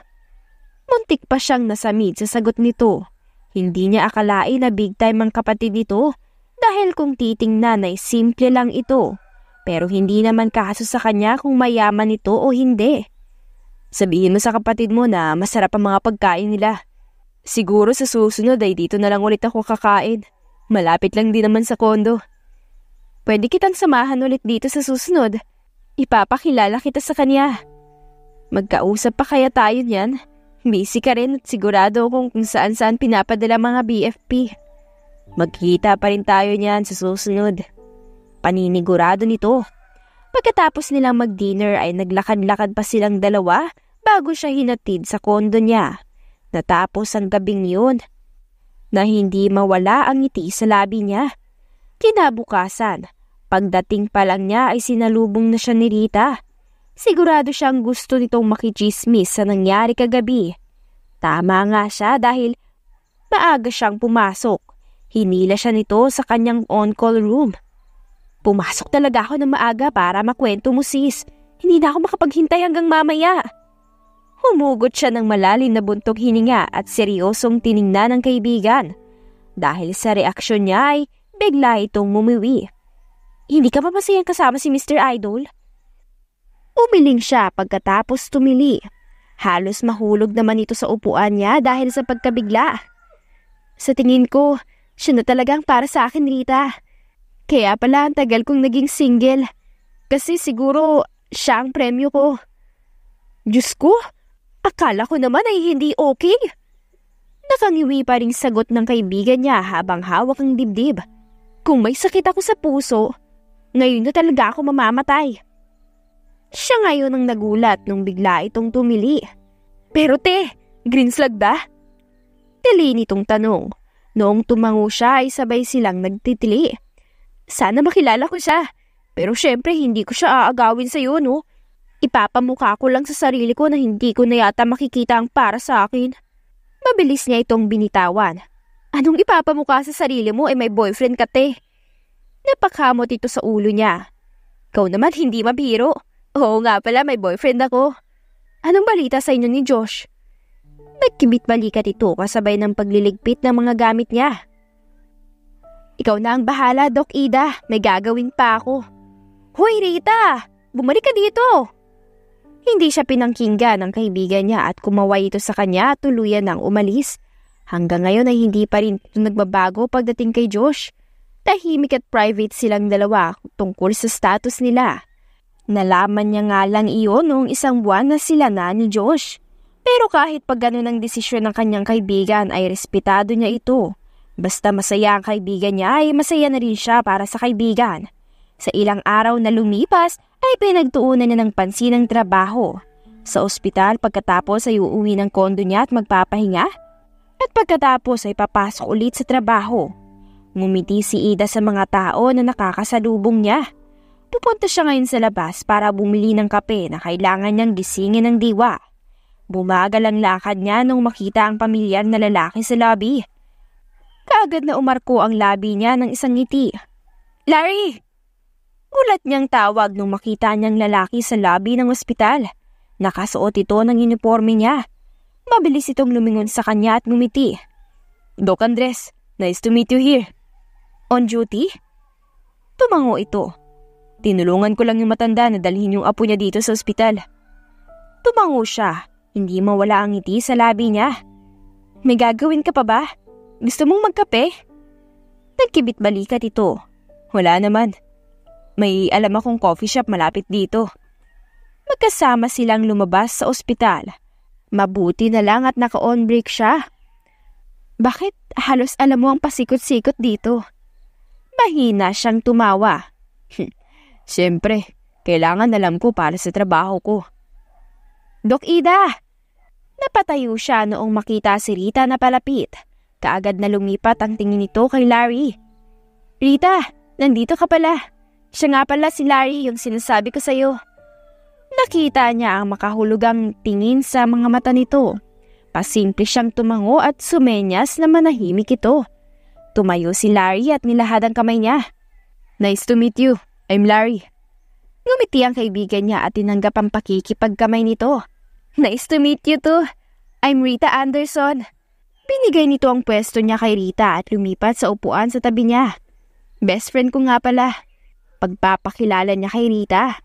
Muntik pa siyang nasamid sa sagot nito. Hindi niya akalain na big time ang kapatid nito dahil kung titingnan ay simple lang ito. Pero hindi naman kaso sa kanya kung mayaman ito o hindi. Sabihin mo sa kapatid mo na masarap ang mga pagkain nila. Siguro sa susunod ay dito na lang ulit ako kakain. Malapit lang din naman sa kondo. Pwede kitang samahan ulit dito sa susunod. Ipapakilala kita sa kanya. Magkausap pa kaya tayo niyan? Busy ka rin at sigurado kung kung saan saan pinapadala mga BFP. Magkita pa rin tayo niyan sa susunod. Paninigurado nito. Pagkatapos nilang mag-dinner ay naglakad-lakad pa silang dalawa bago siya hinatid sa kondo niya. Natapos ang gabing yun na hindi mawala ang ngiti sa labi niya. Kinabukasan, Pagdating pa lang niya ay sinalubong na siya ni Rita. Sigurado siyang gusto nitong makichismis sa nangyari kagabi. Tama nga siya dahil maaga siyang pumasok. Hinila siya nito sa kanyang on-call room. Pumasok talaga ako ng maaga para makwento mo sis. Hindi na ako makapaghintay hanggang mamaya. Humugot siya ng malalim na buntog hininga at seryosong tiningnan ng kaibigan. Dahil sa reaksyon niya ay bigla itong mumiwi. Hindi ka ba masayang kasama si Mr. Idol? Umiling siya pagkatapos tumili. Halos mahulog naman ito sa upuan niya dahil sa pagkabigla. Sa tingin ko, siya na talagang para sa akin, Rita. Kaya pala ang tagal kong naging single. Kasi siguro siya ang premyo ko. Diyos ko, akala ko naman ay hindi okay. Nakangiwi pa ring sagot ng kaibigan niya habang hawak ang dibdib. Kung may sakit ako sa puso, ngayon na talaga ako mamamatay. Siya ngayon ang nagulat nung bigla itong tumili. Pero te, green slug ba? Tili nitong tanong. Noong tumango siya ay sabay silang nagtitili. Sana makilala ko siya. Pero syempre hindi ko siya aagawin sa iyo, no. Ipapamukha ko lang sa sarili ko na hindi ko na yata makikita ang para sa akin. Mabilis niya itong binitawan. Anong ipapamukha sa sarili mo ay eh may boyfriend ka te? Napakamot ito sa ulo niya. Kau naman hindi mabiro. Oo nga pala, may boyfriend ako. Anong balita sa inyo ni Josh? Nagkibit balikat ito kasabay ng pagliligpit ng mga gamit niya. Ikaw na ang bahala, Doc Ida. May gagawin pa ako. Hoy, Rita! Bumalik ka dito! Hindi siya pinangkinggan ng kaibigan niya at kumaway ito sa kanya at tuluyan ng umalis. Hanggang ngayon ay hindi pa rin ito nagbabago pagdating kay Josh. Tahimik at private silang dalawa tungkol sa status nila. Nalaman niya nga lang iyon noong isang buwan na sila na ni Josh. Pero kahit pag ganun ang desisyon ng kanyang kaibigan ay respetado niya ito. Basta masaya ang kaibigan niya ay masaya na rin siya para sa kaibigan. Sa ilang araw na lumipas ay pinagtuunan niya ng pansin ang trabaho. Sa ospital pagkatapos ay uuwi ng kondo niya at magpapahinga. At pagkatapos ay papasok ulit sa trabaho. Ngumiti si Ida sa mga tao na nakakasalubong niya. Pupunta siya ngayon sa labas para bumili ng kape na kailangan niyang gisingin ng diwa. Bumagal ang lakad niya nung makita ang pamilyar na lalaki sa lobby. Kaagad na umarko ang labi niya ng isang ngiti. Larry! Gulat niyang tawag nung makita niyang lalaki sa lobby ng ospital. Nakasuot ito ng uniforme niya. Mabilis itong lumingon sa kanya at ngumiti. Doc Andres, nice to meet you here. On duty? Tumango ito. Tinulungan ko lang yung matanda na dalhin yung apo niya dito sa ospital. Tumango siya. Hindi mawala ang ngiti sa labi niya. May gagawin ka pa ba? Gusto mong magkape? Nagkibit balikat ito. Wala naman. May alam akong coffee shop malapit dito. Magkasama silang lumabas sa ospital. Mabuti na lang at naka-on break siya. Bakit halos alam mo ang pasikot-sikot dito? Mahina siyang tumawa. Hmm, siyempre, kailangan alam ko para sa trabaho ko. Dok Ida! Napatayo siya noong makita si Rita na palapit. Kaagad na lumipat ang tingin nito kay Larry. Rita, nandito ka pala. Siya nga pala si Larry yung sinasabi ko sa'yo. Nakita niya ang makahulugang tingin sa mga mata nito. Pasimple siyang tumango at sumenyas na manahimik ito. Tumayo si Larry at nilahad ang kamay niya. Nice to meet you. I'm Larry. Ngumiti ang kaibigan niya at tinanggap ang pakikipagkamay nito. Nice to meet you too. I'm Rita Anderson. Binigay nito ang pwesto niya kay Rita at lumipat sa upuan sa tabi niya. Best friend ko nga pala. Pagpapakilala niya kay Rita.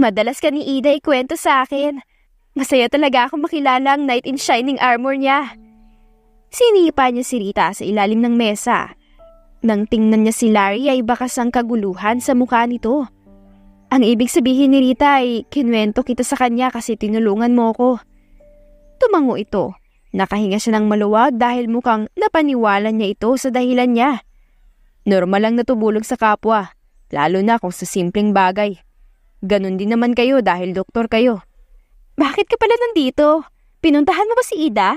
Madalas ka ni Ida ikwento sa akin. Masaya talaga akong makilala ang knight in shining armor niya. Sinipa niya si Rita sa ilalim ng mesa. Nang tingnan niya si Larry ay bakas ang kaguluhan sa mukha nito. Ang ibig sabihin ni Rita ay kinwento kita sa kanya kasi tinulungan mo ko. Tumango ito. Nakahinga siya ng maluwag dahil mukhang napaniwala niya ito sa dahilan niya. Normal lang natubulog sa kapwa, lalo na kung sa simpleng bagay. Ganon din naman kayo dahil doktor kayo. Bakit ka pala nandito? Pinuntahan mo ba si Ida?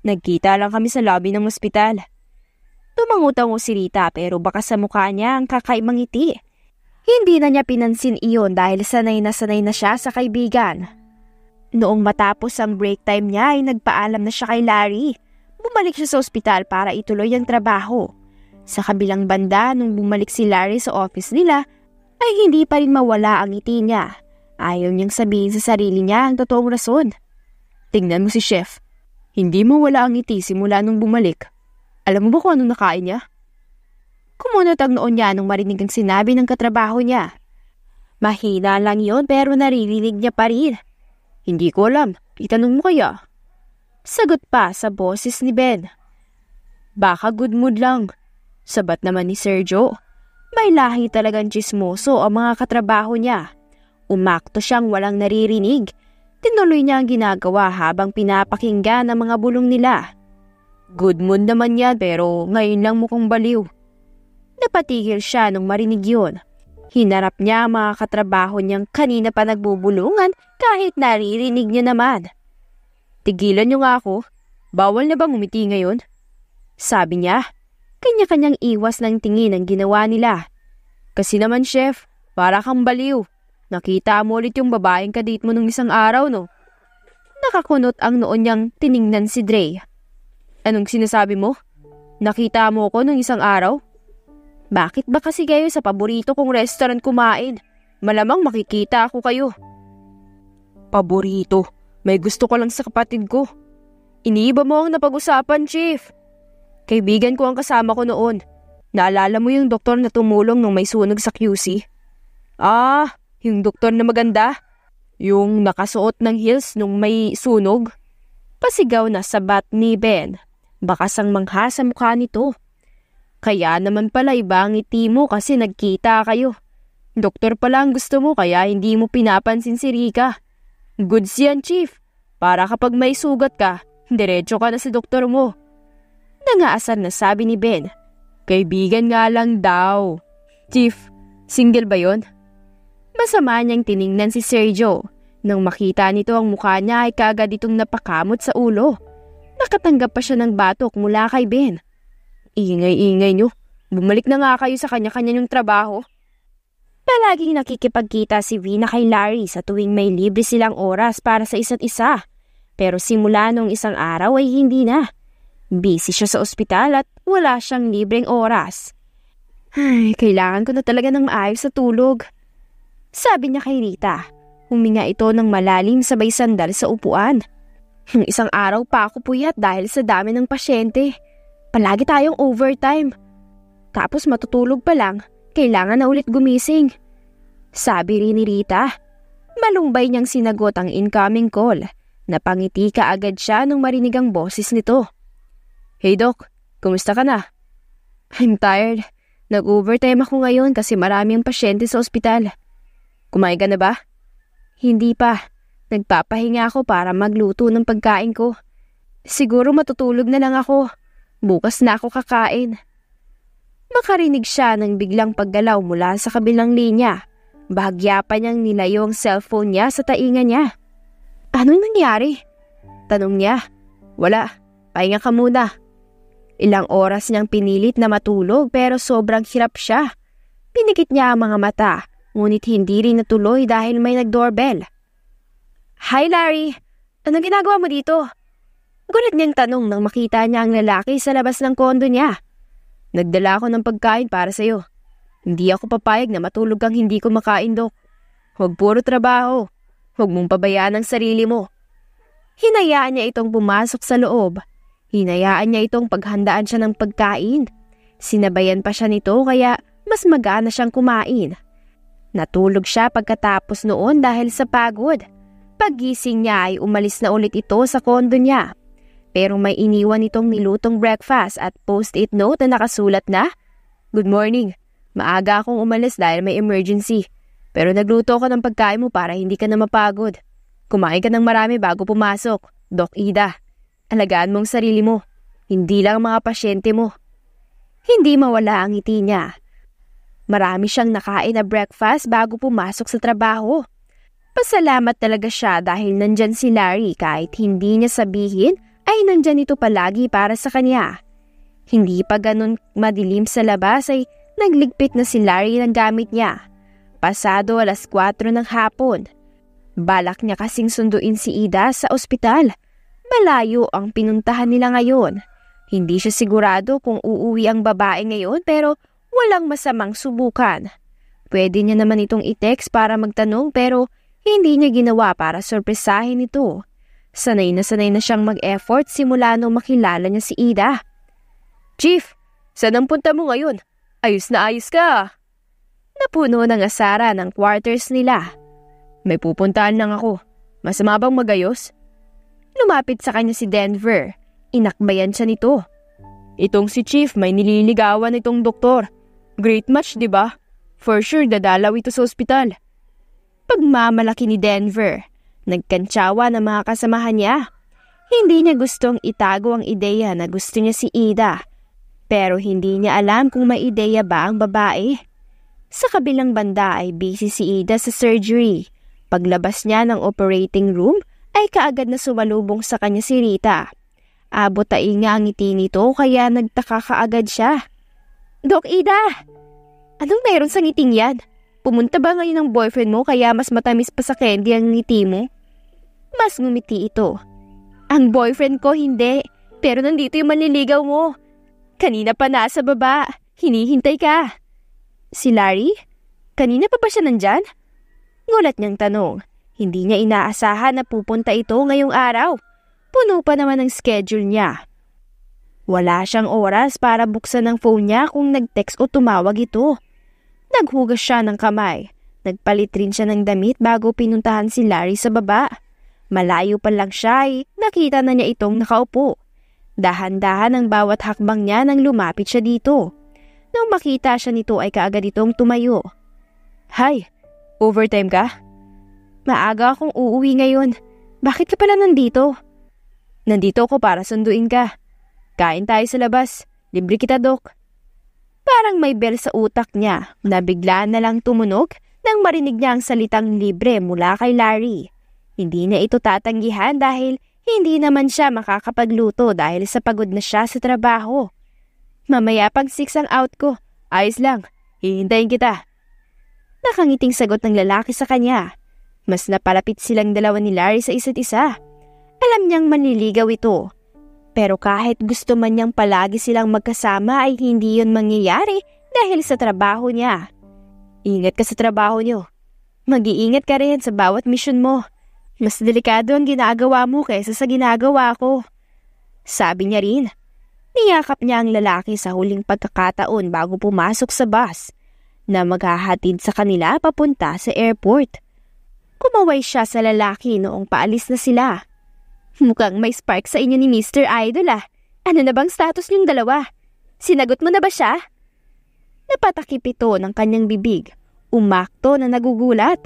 Nagkita lang kami sa lobby ng ospital. Tumangutango si Rita pero baka sa mukha niya ang kakaimang ngiti. Hindi na niya pinansin iyon dahil sanay na sanay na siya sa kaibigan. Noong matapos ang break time niya ay nagpaalam na siya kay Larry. Bumalik siya sa ospital para ituloy ang trabaho. Sa kabilang banda, nung bumalik si Larry sa office nila, ay hindi pa rin mawala ang ngiti niya. Ayaw niyang sabihin sa sarili niya ang totoong rason. Tingnan mo si Chef. Hindi mo wala ang ngiti simula nung bumalik. Alam mo ba kung ano nakain niya? Kumunot ang noon niya nung marinig ang sinabi ng katrabaho niya. Mahina lang yon pero naririnig niya pa rin. Hindi ko alam. Itanong mo kaya? Sagot pa sa boses ni Ben. Baka good mood lang. Sabat naman ni Sergio. May lahi talagang chismoso ang mga katrabaho niya. Umakto siyang walang naririnig Tinuloy niya ang ginagawa habang pinapakinggan ang mga bulong nila. Good mood naman yan pero ngayon lang mukhang baliw. Napatigil siya nung marinig yun. Hinarap niya ang mga katrabaho niyang kanina pa nagbubulungan kahit naririnig niya naman. Tigilan niyo nga ako. Bawal na bang umiti ngayon? Sabi niya. Kanya-kanyang iwas ng tingin ang ginawa nila. Kasi naman, Chef, para kang baliw. Nakita mo ulit yung babaeng kadate mo nung isang araw, no? Nakakunot ang noon niyang tiningnan si Dre. Anong sinasabi mo? Nakita mo ko nung isang araw? Bakit ba kasi kayo sa paborito kong restaurant kumain? Malamang makikita ako kayo. Paborito? May gusto ko lang sa kapatid ko. Iniiba mo ang napag-usapan, Chief. Kaibigan ko ang kasama ko noon. Naalala mo yung doktor na tumulong nung may sunog sa QC? Ah, yung doktor na maganda? Yung nakasuot ng heels nung may sunog? Pasigaw na sabat ni Ben. Baka sang mangha sa mukha nito. Kaya naman pala iba ang ngiti mo kasi nagkita kayo. Doktor pala ang gusto mo kaya hindi mo pinapansin si Rika. Good yan, Chief. Para kapag may sugat ka, diretso ka na sa doktor mo. Nangaasar na sabi ni Ben. Kaibigan nga lang daw. Chief, single ba yon? Masama niyang tiningnan si Sergio. Nang makita nito ang mukha niya ay kagad itong napakamot sa ulo. Nakatanggap pa siya ng batok mula kay Ben. Ingay-ingay niyo. Bumalik na nga kayo sa kanya-kanya yung trabaho. Palaging nakikipagkita si Vina kay Larry sa tuwing may libre silang oras para sa isa't isa. Pero simula nung isang araw ay hindi na. Busy siya sa ospital at wala siyang libreng oras. Ay, kailangan ko na talaga ng maayos sa tulog. Sabi niya kay Rita. Huminga ito ng malalim sabay sandal sa upuan. Nung isang araw pa ako puyat dahil sa dami ng pasyente. Palagi tayong overtime. Tapos matutulog pa lang, kailangan na ulit gumising. Sabi rin ni Rita. Malumbay niyang sinagot ang incoming call. Napangiti ka agad siya nung marinig ang boses nito. Hey Doc, kumusta ka na? I'm tired. Nag-overtime ako ngayon kasi marami ang pasyente sa ospital. Kumain ka na ba? Hindi pa. Nagpapahinga ako para magluto ng pagkain ko. Siguro matutulog na lang ako. Bukas na ako kakain. Makarinig siya ng biglang paggalaw mula sa kabilang linya. Bahagya pa niyang nilayo ang cellphone niya sa tainga niya. Anong nangyari? Tanong niya. Wala. Pahinga ka muna. Ilang oras niyang pinilit na matulog pero sobrang hirap siya. Pinikit niya ang mga mata Ngunit hindi rin natuloy dahil may nag-doorbell. Hi Larry! Anong ginagawa mo dito? Gulat niyang tanong nang makita niya ang lalaki sa labas ng kondo niya. Nagdala ako ng pagkain para sa'yo. Hindi ako papayag na matulog kang hindi ko makain, Dok. Huwag puro trabaho. Huwag mong pabayaan ang sarili mo. Hinayaan niya itong pumasok sa loob. Hinayaan niya itong paghandaan siya ng pagkain. Sinabayan pa siya nito kaya mas magana siyang kumain. Natulog siya pagkatapos noon dahil sa pagod. Pagising niya ay umalis na ulit ito sa kondo niya. Pero may iniwan itong nilutong breakfast at post-it note na nakasulat na, Good morning. Maaga akong umalis dahil may emergency. Pero nagluto ko ng pagkain mo para hindi ka na mapagod. Kumain ka ng marami bago pumasok. Doc Ida, alagaan mong sarili mo. Hindi lang mga pasyente mo. Hindi mawala ang ngiti niya Marami siyang nakain na breakfast bago pumasok sa trabaho. Pasalamat talaga siya dahil nandyan si Larry kahit hindi niya sabihin ay nandyan ito palagi para sa kanya. Hindi pa ganun madilim sa labas ay nagligpit na si Larry ng gamit niya. Pasado alas 4 ng hapon. Balak niya kasing sunduin si Ida sa ospital. Malayo ang pinuntahan nila ngayon. Hindi siya sigurado kung uuwi ang babae ngayon pero walang masamang subukan. Pwede niya naman itong i-text para magtanong pero hindi niya ginawa para sorpresahin ito. Sanay na sanay na siyang mag-effort simula nung makilala niya si Ida. Chief, saan ang punta mo ngayon? Ayos na ayos ka. Napuno ng asara ng quarters nila. May pupuntaan lang ako. Masama bang magayos? Lumapit sa kanya si Denver. Inakbayan siya nito. Itong si Chief may nililigawan itong doktor. Great match, di ba? For sure, dadalaw ito sa ospital. Pagmamalaki ni Denver, nagkantsawa ng mga kasamahan niya. Hindi niya gustong itago ang ideya na gusto niya si Ida. Pero hindi niya alam kung may ideya ba ang babae. Sa kabilang banda ay busy si Ida sa surgery. Paglabas niya ng operating room ay kaagad na sumalubong sa kanya si Rita. Abot tainga ang ngiti nito kaya nagtaka kaagad siya. Dok Ida! Anong meron sa ngiting yan? Pumunta ba ngayon ang boyfriend mo kaya mas matamis pa sa candy ang ngiti mo? Mas ngumiti ito. Ang boyfriend ko hindi, pero nandito yung manliligaw mo. Kanina pa nasa baba, hinihintay ka. Si Larry? Kanina pa ba siya nandyan? Ngulat niyang tanong. Hindi niya inaasahan na pupunta ito ngayong araw. Puno pa naman ang schedule niya. Wala siyang oras para buksan ang phone niya kung nag-text o tumawag ito. Naghugas siya ng kamay. Nagpalit rin siya ng damit bago pinuntahan si Larry sa baba. Malayo pa lang siya ay nakita na niya itong nakaupo. Dahan-dahan ang bawat hakbang niya nang lumapit siya dito. Nang makita siya nito ay kaagad itong tumayo. Hay, overtime ka? Maaga akong uuwi ngayon. Bakit ka pala nandito? Nandito ako para sunduin ka. Kain tayo sa labas. Libre kita, Dok. Parang may bell sa utak niya na bigla na lang tumunog nang marinig niya ang salitang libre mula kay Larry. Hindi na ito tatanggihan dahil hindi naman siya makakapagluto dahil sa pagod na siya sa trabaho. Mamaya pag six ang out ko. Ayos lang. Hihintayin kita. Nakangiting sagot ng lalaki sa kanya. Mas napalapit silang dalawa ni Larry sa isa't isa. Alam niyang manliligaw ito pero kahit gusto man niyang palagi silang magkasama ay hindi yon mangyayari dahil sa trabaho niya. Ingat ka sa trabaho niyo. Mag-iingat ka rin sa bawat misyon mo. Mas delikado ang ginagawa mo kaysa sa ginagawa ko. Sabi niya rin. Niyakap niya ang lalaki sa huling pagkakataon bago pumasok sa bus na maghahatid sa kanila papunta sa airport. Kumaway siya sa lalaki noong paalis na sila Mukhang may spark sa inyo ni Mr. Idol ah. Ano na bang status niyong dalawa? Sinagot mo na ba siya? Napatakip ito ng kanyang bibig. Umakto na nagugulat.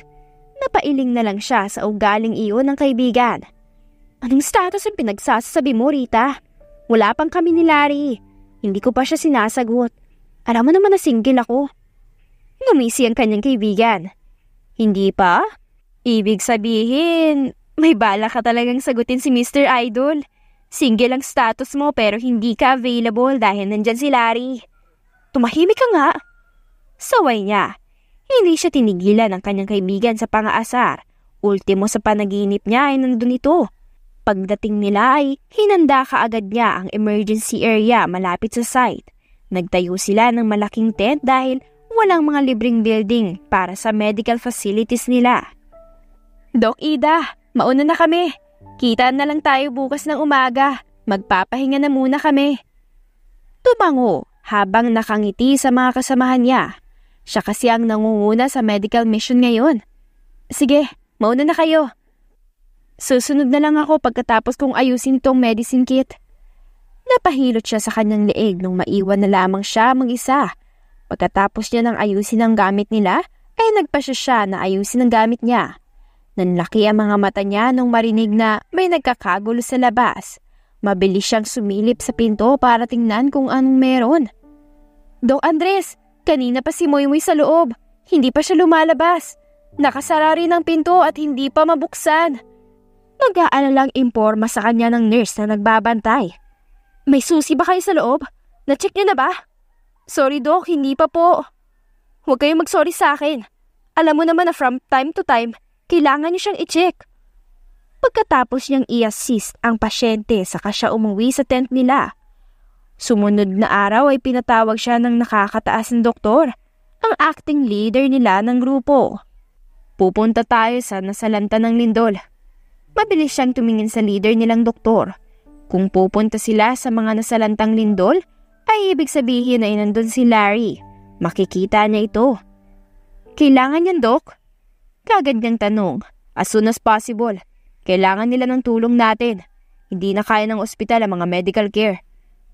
Napailing na lang siya sa ugaling iyon ng kaibigan. Anong status ang pinagsasabi mo, Rita? Wala pang kami ni Larry. Hindi ko pa siya sinasagot. Alam mo naman na single ako. Ngumisi ang kanyang kaibigan. Hindi pa? Ibig sabihin, may bala ka talagang sagutin si Mr. Idol. Single ang status mo pero hindi ka available dahil nandyan si Larry. Tumahimik ka nga. Saway niya. Hindi siya tinigilan ng kanyang kaibigan sa pangaasar. Ultimo sa panaginip niya ay nandun ito. Pagdating nila ay hinanda ka agad niya ang emergency area malapit sa site. Nagtayo sila ng malaking tent dahil walang mga libreng building para sa medical facilities nila. Doc Ida, mauna na kami. Kita na lang tayo bukas ng umaga. Magpapahinga na muna kami. Tumango habang nakangiti sa mga kasamahan niya. Siya kasi ang nangunguna sa medical mission ngayon. Sige, mauna na kayo. Susunod na lang ako pagkatapos kong ayusin itong medicine kit. Napahilot siya sa kanyang leeg nung maiwan na lamang siya mag-isa. Pagkatapos niya nang ayusin ang gamit nila, ay eh nagpasya siya na ayusin ang gamit niya. Nanlaki ang mga mata niya nung marinig na may nagkakagulo sa labas. Mabilis siyang sumilip sa pinto para tingnan kung anong meron. Dong Andres, kanina pa si Moymoy sa loob. Hindi pa siya lumalabas. Nakasara rin ang pinto at hindi pa mabuksan. mag Nag-aalalang imporma sa kanya ng nurse na nagbabantay. May susi ba kayo sa loob? Na-check niya na ba? Sorry Doc, hindi pa po. Huwag kayong mag-sorry sa akin. Alam mo naman na from time to time, kailangan niyo siyang i-check. Pagkatapos niyang i-assist ang pasyente saka siya umuwi sa tent nila. Sumunod na araw ay pinatawag siya ng nakakataas ng doktor, ang acting leader nila ng grupo. Pupunta tayo sa nasalanta ng lindol. Mabilis siyang tumingin sa leader nilang doktor. Kung pupunta sila sa mga nasalantang lindol, ay ibig sabihin ay nandun si Larry. Makikita niya ito. Kailangan yan, Dok? Kagad niyang tanong, as soon as possible, kailangan nila ng tulong natin. Hindi na kaya ng ospital ang mga medical care.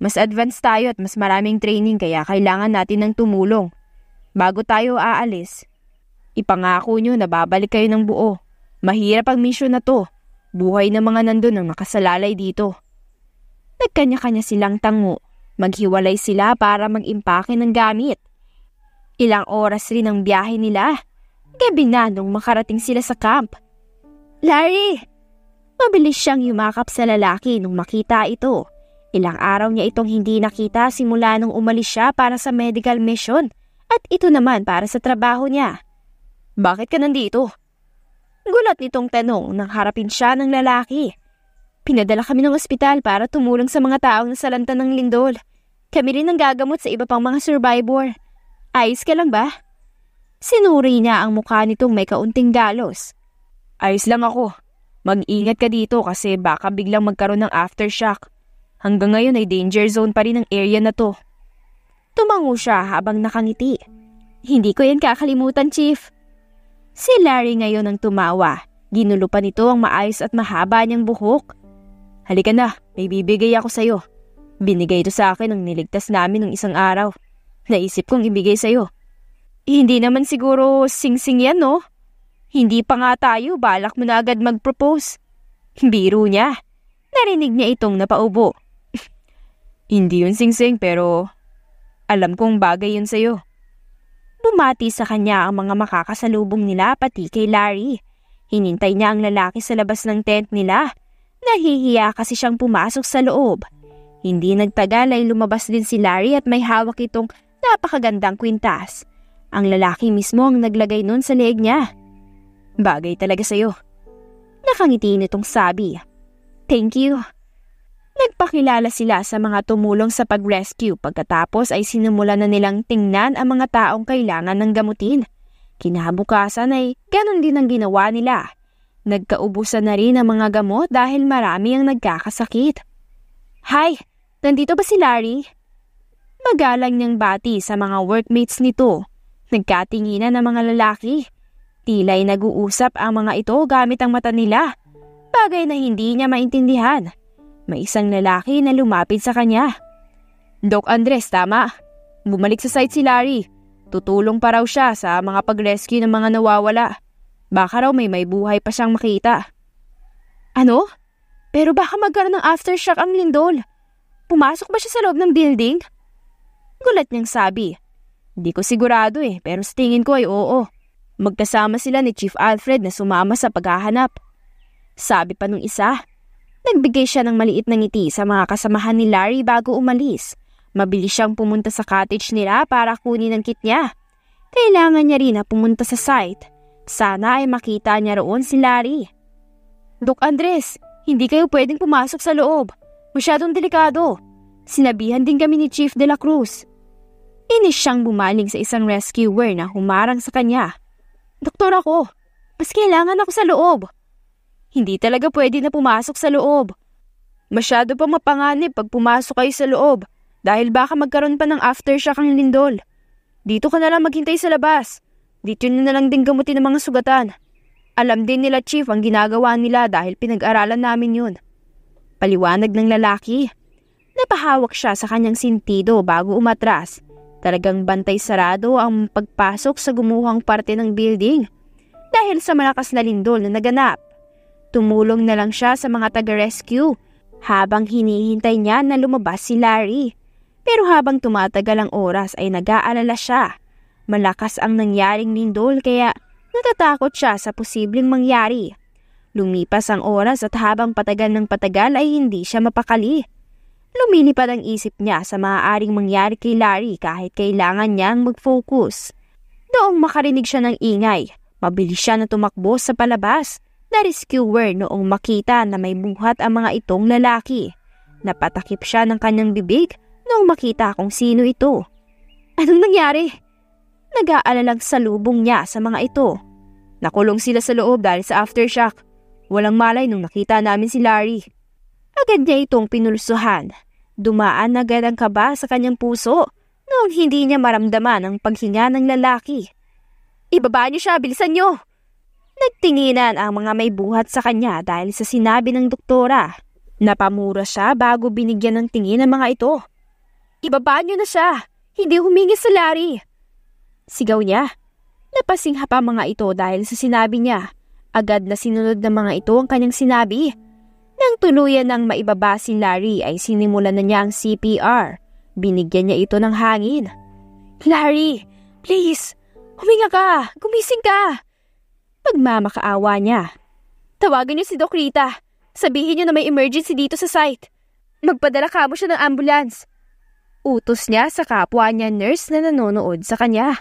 Mas advanced tayo at mas maraming training kaya kailangan natin ng tumulong. Bago tayo aalis, ipangako nyo na babalik kayo ng buo. Mahirap ang misyon na to. Buhay ng mga nandun ang nakasalalay dito. Nagkanya-kanya silang tango. Maghiwalay sila para mag ng gamit. Ilang oras rin ang biyahe nila. Gabi na nung makarating sila sa camp. Larry! Mabilis siyang yumakap sa lalaki nung makita ito. Ilang araw niya itong hindi nakita simula nung umalis siya para sa medical mission at ito naman para sa trabaho niya. Bakit ka nandito? Gulat nitong tanong nang harapin siya ng lalaki. Pinadala kami ng ospital para tumulong sa mga taong nasalanta ng lindol. Kami rin ang gagamot sa iba pang mga survivor. Ayos ka lang ba? Sinuri niya ang mukha nitong may kaunting galos. Ayos lang ako. Mag-ingat ka dito kasi baka biglang magkaroon ng aftershock. Hanggang ngayon ay danger zone pa rin ang area na to. Tumango siya habang nakangiti. Hindi ko yan kakalimutan, Chief. Si Larry ngayon ang tumawa. Ginulupan nito ang maayos at mahaba niyang buhok. Halika na, may bibigay ako sa'yo. Binigay ito sa akin ng niligtas namin ng isang araw. Naisip kong ibigay sa'yo hindi naman siguro singsing -sing yan, no? Hindi pa nga tayo, balak mo na agad mag-propose. Biro niya. Narinig niya itong napaubo. Hindi yun singsing -sing, pero alam kong bagay yun sa'yo. Bumati sa kanya ang mga makakasalubong nila pati kay Larry. Hinintay niya ang lalaki sa labas ng tent nila. Nahihiya kasi siyang pumasok sa loob. Hindi nagtagal ay lumabas din si Larry at may hawak itong napakagandang kwintas. Ang lalaki mismo ang naglagay nun sa leeg niya. Bagay talaga sa'yo. Nakangiti nitong sabi. Thank you. Nagpakilala sila sa mga tumulong sa pag-rescue pagkatapos ay sinimula na nilang tingnan ang mga taong kailangan ng gamutin. Kinabukasan ay ganun din ang ginawa nila. Nagkaubusan na rin ang mga gamot dahil marami ang nagkakasakit. Hi! Nandito ba si Larry? Magalang niyang bati sa mga workmates nito Nagkatinginan ang mga lalaki. Tila'y nag-uusap ang mga ito gamit ang mata nila. Bagay na hindi niya maintindihan. May isang lalaki na lumapit sa kanya. Doc Andres, tama. Bumalik sa site si Larry. Tutulong pa raw siya sa mga pag-rescue ng mga nawawala. Baka raw may may buhay pa siyang makita. Ano? Pero baka magkaroon ng aftershock ang lindol. Pumasok ba siya sa loob ng building? Gulat niyang sabi. Hindi ko sigurado eh, pero sa tingin ko ay oo. Magkasama sila ni Chief Alfred na sumama sa paghahanap. Sabi pa nung isa, nagbigay siya ng maliit na ngiti sa mga kasamahan ni Larry bago umalis. Mabilis siyang pumunta sa cottage nila para kunin ang kit niya. Kailangan niya rin na pumunta sa site. Sana ay makita niya roon si Larry. Dok Andres, hindi kayo pwedeng pumasok sa loob. Masyadong delikado. Sinabihan din kami ni Chief de la Cruz. Inis siyang bumaling sa isang rescuer na humarang sa kanya. Doktor ako, mas kailangan ako sa loob. Hindi talaga pwede na pumasok sa loob. Masyado pa mapanganib pag pumasok kayo sa loob dahil baka magkaroon pa ng aftershock ang lindol. Dito ka na lang maghintay sa labas. Dito na lang din gamutin ang mga sugatan. Alam din nila Chief ang ginagawa nila dahil pinag-aralan namin yun. Paliwanag ng lalaki. Napahawak siya sa kanyang sintido bago umatras Talagang bantay sarado ang pagpasok sa gumuhang parte ng building dahil sa malakas na lindol na naganap. Tumulong na lang siya sa mga taga-rescue habang hinihintay niya na lumabas si Larry. Pero habang tumatagal ang oras ay nag-aalala siya. Malakas ang nangyaring lindol kaya natatakot siya sa posibleng mangyari. Lumipas ang oras at habang patagal ng patagal ay hindi siya mapakali. Lumilipad ang isip niya sa maaaring mangyari kay Larry kahit kailangan niyang mag-focus. Doong makarinig siya ng ingay, mabilis siya na tumakbo sa palabas. Na-rescuer noong makita na may buhat ang mga itong lalaki. Napatakip siya ng kanyang bibig noong makita kung sino ito. Anong nangyari? Nag-aalalang salubong niya sa mga ito. Nakulong sila sa loob dahil sa aftershock. Walang malay nung nakita namin si Larry. Agad niya itong pinulsuhan. Dumaan agad ang kaba sa kanyang puso noong hindi niya maramdaman ang paghinga ng lalaki. Ibaba niyo siya, bilisan niyo! Nagtinginan ang mga may buhat sa kanya dahil sa sinabi ng doktora. Napamura siya bago binigyan ng tingin ang mga ito. Ibaba niyo na siya! Hindi humingi sa Larry! Sigaw niya. Napasingha pa mga ito dahil sa sinabi niya. Agad na sinunod ng mga ito ang kanyang sinabi. Nang tuluyan ng maibaba si Larry ay sinimulan na niya ang CPR. Binigyan niya ito ng hangin. Larry, please, huminga ka, gumising ka. Pagmamakaawa niya. Tawagan niyo si Doc Rita. Sabihin niyo na may emergency dito sa site. Magpadala ka mo siya ng ambulance. Utos niya sa kapwa niya nurse na nanonood sa kanya.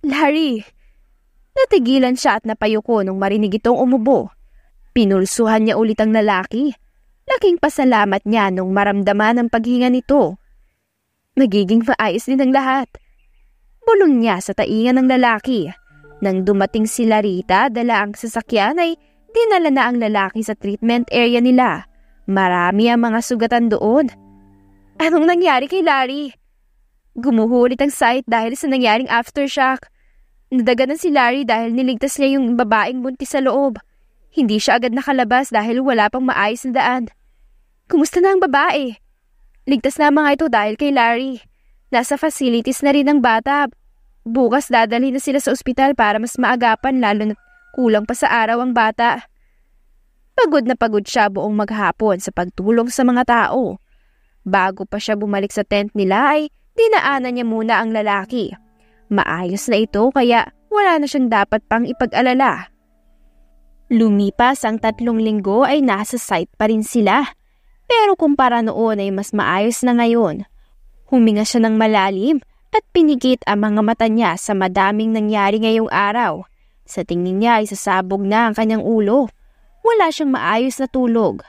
Larry! Natigilan siya at napayuko nung marinig itong umubo. Pinulsuhan niya ulit ang lalaki. Laking pasalamat niya nung maramdaman ang paghinga nito. Magiging maayos din ang lahat. Bulong niya sa tainga ng lalaki. Nang dumating si Larita, dala ang sasakyan ay dinala na ang lalaki sa treatment area nila. Marami ang mga sugatan doon. Anong nangyari kay Larry? Gumuhulit ang sight dahil sa nangyaring aftershock. Nadaganan si Larry dahil niligtas niya yung babaeng buntis sa loob. Hindi siya agad nakalabas dahil wala pang maayos na daan. Kumusta na ang babae? Ligtas na mga ito dahil kay Larry. Nasa facilities na rin ang bata. Bukas dadalhin na sila sa ospital para mas maagapan lalo na kulang pa sa araw ang bata. Pagod na pagod siya buong maghapon sa pagtulong sa mga tao. Bago pa siya bumalik sa tent nila ay dinaanan niya muna ang lalaki. Maayos na ito kaya wala na siyang dapat pang ipag-alala. Lumipas ang tatlong linggo ay nasa site pa rin sila. Pero kumpara noon ay mas maayos na ngayon. Huminga siya ng malalim at pinigit ang mga mata niya sa madaming nangyari ngayong araw. Sa tingin niya ay sasabog na ang kanyang ulo. Wala siyang maayos na tulog.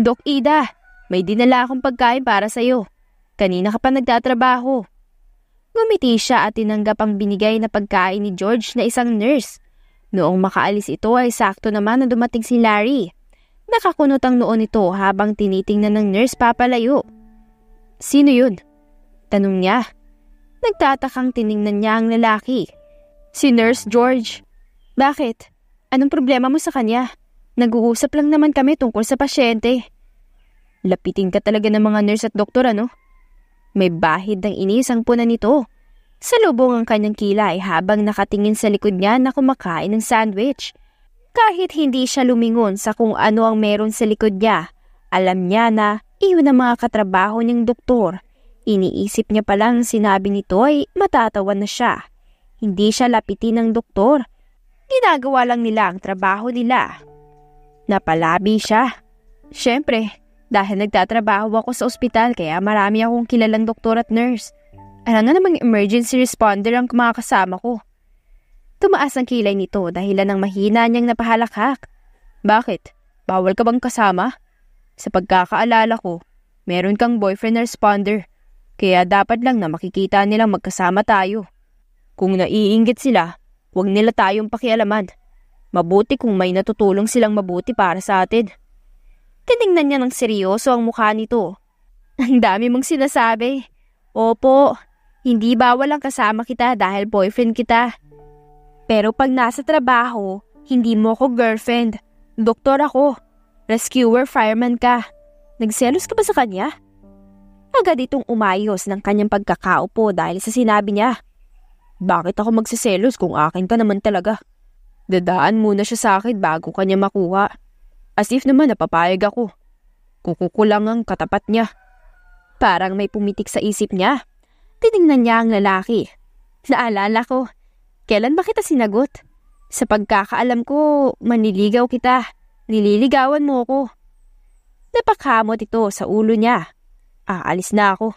Dok Ida, may dinala akong pagkain para sa iyo. Kanina ka pa nagtatrabaho. Gumiti siya at tinanggap ang binigay na pagkain ni George na isang nurse Noong makaalis ito ay sakto naman na dumating si Larry. Nakakunot ang noon ito habang tinitingnan ng nurse papalayo. Sino yun? Tanong niya. Nagtatakang tiningnan niya ang lalaki. Si Nurse George. Bakit? Anong problema mo sa kanya? Nag-uusap lang naman kami tungkol sa pasyente. Lapitin ka talaga ng mga nurse at doktor ano? May bahid ng inis ang puna nito. Salubong ang kanyang kilay habang nakatingin sa likod niya na kumakain ng sandwich. Kahit hindi siya lumingon sa kung ano ang meron sa likod niya, alam niya na iyon ang mga katrabaho niyang doktor. Iniisip niya palang sinabi ni ay matatawa na siya. Hindi siya lapitin ng doktor. Ginagawa lang nila ang trabaho nila. Napalabi siya. Siyempre, dahil nagtatrabaho ako sa ospital kaya marami akong kilalang doktor at nurse. Alam na namang emergency responder ang kumakasama ko. Tumaas ang kilay nito dahilan ng mahina niyang napahalakak. Bakit? Bawal ka bang kasama? Sa pagkakaalala ko, meron kang boyfriend na responder. Kaya dapat lang na makikita nilang magkasama tayo. Kung naiinggit sila, huwag nila tayong pakialaman. Mabuti kung may natutulong silang mabuti para sa atin. Tiningnan niya ng seryoso ang mukha nito. Ang dami mong sinasabi. Opo, hindi bawal ang kasama kita dahil boyfriend kita. Pero pag nasa trabaho, hindi mo ako girlfriend. Doktor ako. Rescuer fireman ka. Nagselos ka ba sa kanya? Agad itong umayos ng kanyang pagkakaupo dahil sa sinabi niya. Bakit ako magsiselos kung akin ka naman talaga? Dadaan muna siya sa akin bago kanya makuha. As if naman napapayag ako. Kukukulang ang katapat niya. Parang may pumitik sa isip niya. Tinignan niya ang lalaki. Naalala ko, kailan ba kita sinagot? Sa pagkakaalam ko, manliligaw kita. Nililigawan mo ko. Napakhamot ito sa ulo niya. Aalis na ako.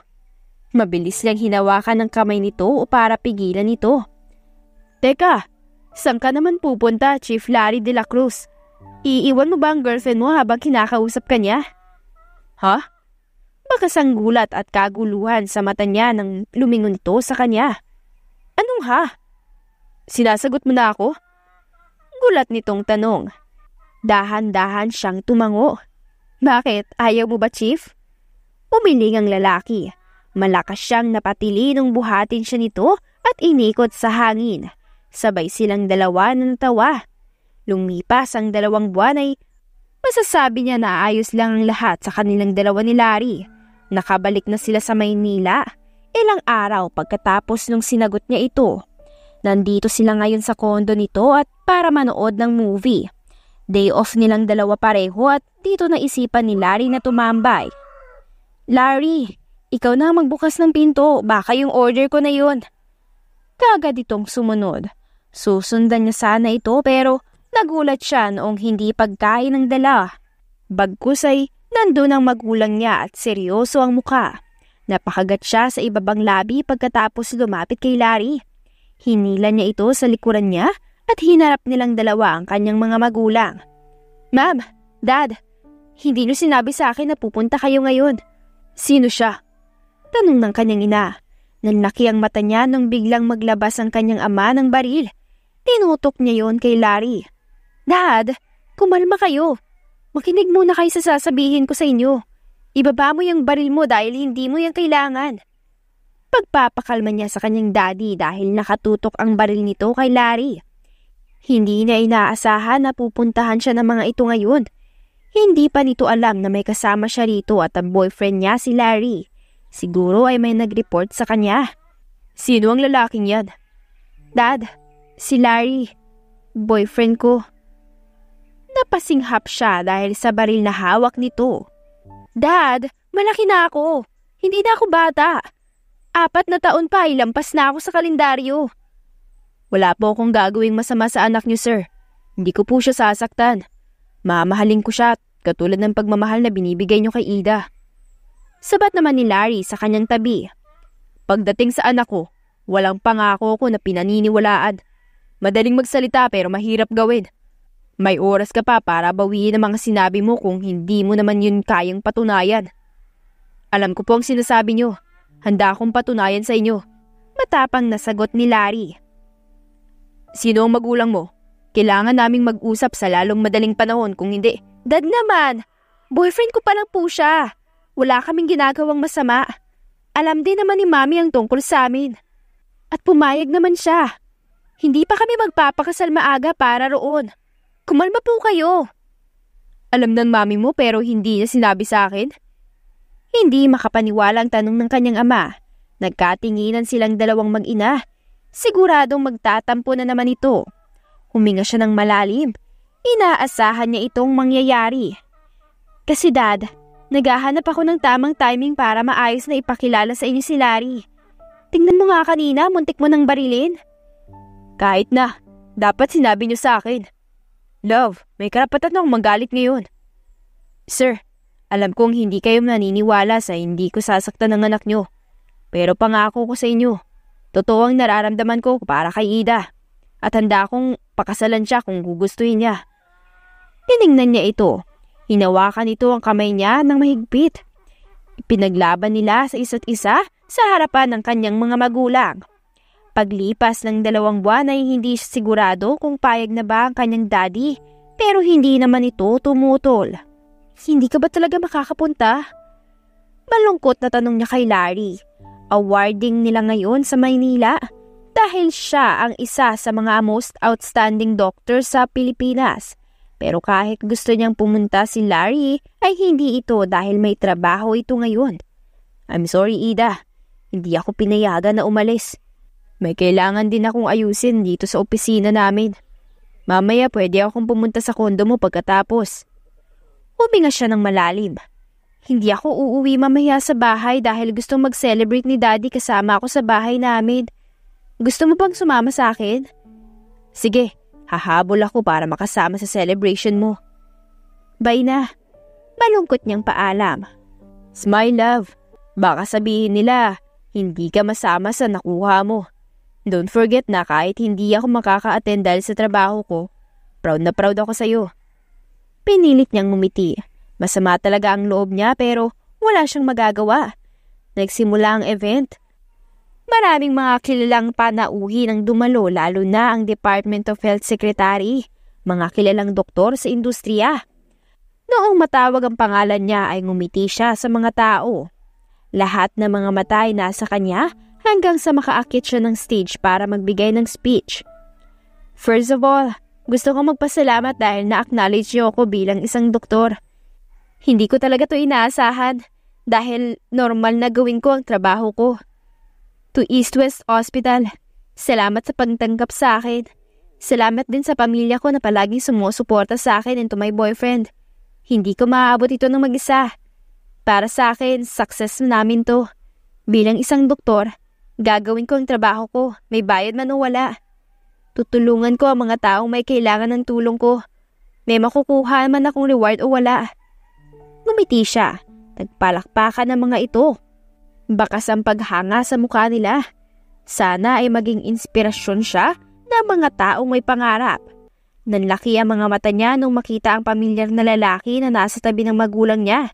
Mabilis lang hinawakan ng kamay nito o para pigilan ito. Teka, saan ka naman pupunta, Chief Larry de la Cruz? Iiwan mo ba ang girlfriend mo habang kinakausap ka niya? Ha? Huh? Bakas ang at kaguluhan sa mata niya nang lumingon sa kanya. Anong ha? Sinasagot mo na ako? Gulat nitong tanong. Dahan-dahan siyang tumango. Bakit? Ayaw mo ba, Chief? Umiling ang lalaki. Malakas siyang napatili nung buhatin siya nito at inikot sa hangin. Sabay silang dalawa na natawa. Lumipas ang dalawang buwan ay Masasabi niya na ayos lang ang lahat sa kanilang dalawa ni Larry. Nakabalik na sila sa Maynila. Ilang araw pagkatapos nung sinagot niya ito. Nandito sila ngayon sa kondo nito at para manood ng movie. Day off nilang dalawa pareho at dito na isipan ni Larry na tumambay. Larry, ikaw na magbukas ng pinto, baka yung order ko na yun. Kagad itong sumunod. Susundan niya sana ito pero Nagulat siya noong hindi pagkain ng dala. Bagkus ay nandun ang magulang niya at seryoso ang muka. Napakagat siya sa ibabang labi pagkatapos lumapit kay Larry. Hinila niya ito sa likuran niya at hinarap nilang dalawa ang kanyang mga magulang. Ma'am, Dad, hindi niyo sinabi sa akin na pupunta kayo ngayon. Sino siya? Tanong ng kanyang ina. Nanlaki ang mata niya nung biglang maglabas ang kanyang ama ng baril. Tinutok niya yon kay Larry. Dad, kumalma kayo. Makinig muna kayo sa sasabihin ko sa inyo. Ibaba mo yung baril mo dahil hindi mo yung kailangan. Pagpapakalma niya sa kanyang daddy dahil nakatutok ang baril nito kay Larry. Hindi na inaasahan na pupuntahan siya ng mga ito ngayon. Hindi pa nito alam na may kasama siya rito at ang boyfriend niya si Larry. Siguro ay may nag-report sa kanya. Sino ang lalaking yan? Dad, si Larry, boyfriend ko. Napasinghap siya dahil sa baril na hawak nito. Dad, malaki na ako. Hindi na ako bata. Apat na taon pa, ay lampas na ako sa kalendaryo. Wala po akong gagawing masama sa anak niyo, sir. Hindi ko po siya sasaktan. Mamahalin ko siya, katulad ng pagmamahal na binibigay niyo kay Ida. Sabat naman ni Larry sa kanyang tabi. Pagdating sa anak ko, walang pangako ko na pinaniniwalaan. Madaling magsalita pero mahirap gawin. May oras ka pa para bawiin ang mga sinabi mo kung hindi mo naman yun kayang patunayan. Alam ko po ang sinasabi nyo. Handa akong patunayan sa inyo. Matapang na sagot ni Larry. Sino ang magulang mo? Kailangan naming mag-usap sa lalong madaling panahon kung hindi. Dad naman! Boyfriend ko pa lang po siya. Wala kaming ginagawang masama. Alam din naman ni Mami ang tungkol sa amin. At pumayag naman siya. Hindi pa kami magpapakasal maaga para roon. Kumalma po kayo. Alam ng mami mo pero hindi niya sinabi sa akin. Hindi makapaniwala ang tanong ng kanyang ama. Nagkatinginan silang dalawang mag-ina. Siguradong magtatampo na naman ito. Huminga siya ng malalim. Inaasahan niya itong mangyayari. Kasi dad, naghahanap ako ng tamang timing para maayos na ipakilala sa inyo si Larry. Tingnan mo nga kanina, muntik mo ng barilin. Kahit na, dapat sinabi niyo sa akin. Love, may karapatan akong magalit ngayon. Sir, alam kong hindi kayo naniniwala sa hindi ko sasaktan ng anak nyo. Pero pangako ko sa inyo, totoo ang nararamdaman ko para kay Ida. At handa akong pakasalan siya kung gugustuhin niya. Tiningnan niya ito. Hinawakan ito ang kamay niya ng mahigpit. Pinaglaban nila sa isa't isa sa harapan ng kanyang mga magulang. Paglipas ng dalawang buwan ay hindi sigurado kung payag na ba ang kanyang daddy pero hindi naman ito tumutol. Hindi ka ba talaga makakapunta? Malungkot na tanong niya kay Larry. Awarding nila ngayon sa Maynila dahil siya ang isa sa mga most outstanding doctor sa Pilipinas. Pero kahit gusto niyang pumunta si Larry ay hindi ito dahil may trabaho ito ngayon. I'm sorry Ida, hindi ako pinayagan na umalis. May kailangan din akong ayusin dito sa opisina namin. Mamaya pwede akong pumunta sa kondo mo pagkatapos. Huminga siya ng malalim. Hindi ako uuwi mamaya sa bahay dahil gusto mag-celebrate ni daddy kasama ako sa bahay namin. Gusto mo bang sumama sa akin? Sige, hahabol ako para makasama sa celebration mo. Bye na. Malungkot niyang paalam. Smile love, baka sabihin nila, hindi ka masama sa nakuha mo. Don't forget na kahit hindi ako makaka-attend dahil sa trabaho ko, proud na proud ako sa'yo. Pinilit niyang ngumiti. Masama talaga ang loob niya pero wala siyang magagawa. Nagsimula ang event. Maraming mga kilalang panauhi ng dumalo lalo na ang Department of Health Secretary, mga kilalang doktor sa industriya. Noong matawag ang pangalan niya ay ngumiti siya sa mga tao. Lahat ng mga matay nasa kanya hanggang sa makaakit siya ng stage para magbigay ng speech. First of all, gusto ko magpasalamat dahil na-acknowledge niyo ako bilang isang doktor. Hindi ko talaga to inaasahan dahil normal na gawin ko ang trabaho ko. To East West Hospital, salamat sa pagtanggap sa akin. Salamat din sa pamilya ko na palaging sumusuporta sa akin and to my boyfriend. Hindi ko maaabot ito ng mag-isa. Para sa akin, success namin to. Bilang isang doktor, Gagawin ko ang trabaho ko, may bayad man o wala. Tutulungan ko ang mga taong may kailangan ng tulong ko. May makukuha man akong reward o wala. Ngumiti siya. Nagpalakpakan ang mga ito. Bakas ang paghanga sa mukha nila. Sana ay maging inspirasyon siya ng mga taong may pangarap. Nanlaki ang mga mata niya nung makita ang pamilyar na lalaki na nasa tabi ng magulang niya.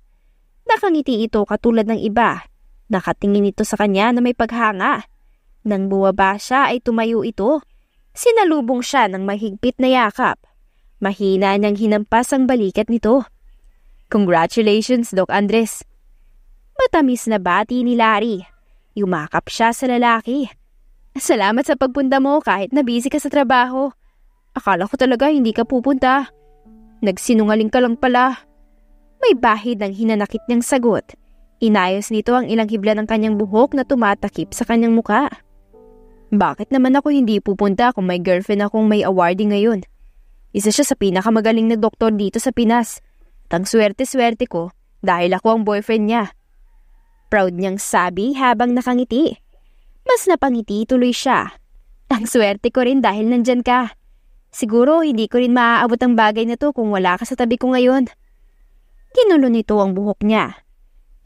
Nakangiti ito katulad ng iba Nakatingin ito sa kanya na may paghanga. Nang buwaba siya ay tumayo ito. Sinalubong siya ng mahigpit na yakap. Mahina niyang hinampas ang balikat nito. Congratulations, Doc Andres. Matamis na bati ni Larry. Yumakap siya sa lalaki. Salamat sa pagpunta mo kahit na busy ka sa trabaho. Akala ko talaga hindi ka pupunta. Nagsinungaling ka lang pala. May bahid ng hinanakit niyang sagot Inayos nito ang ilang hibla ng kanyang buhok na tumatakip sa kanyang muka. Bakit naman ako hindi pupunta kung may girlfriend akong may awarding ngayon? Isa siya sa pinakamagaling na doktor dito sa Pinas. At ang swerte-swerte ko dahil ako ang boyfriend niya. Proud niyang sabi habang nakangiti. Mas napangiti tuloy siya. Ang swerte ko rin dahil nandyan ka. Siguro hindi ko rin maaabot ang bagay na to kung wala ka sa tabi ko ngayon. Kinulo nito ang buhok niya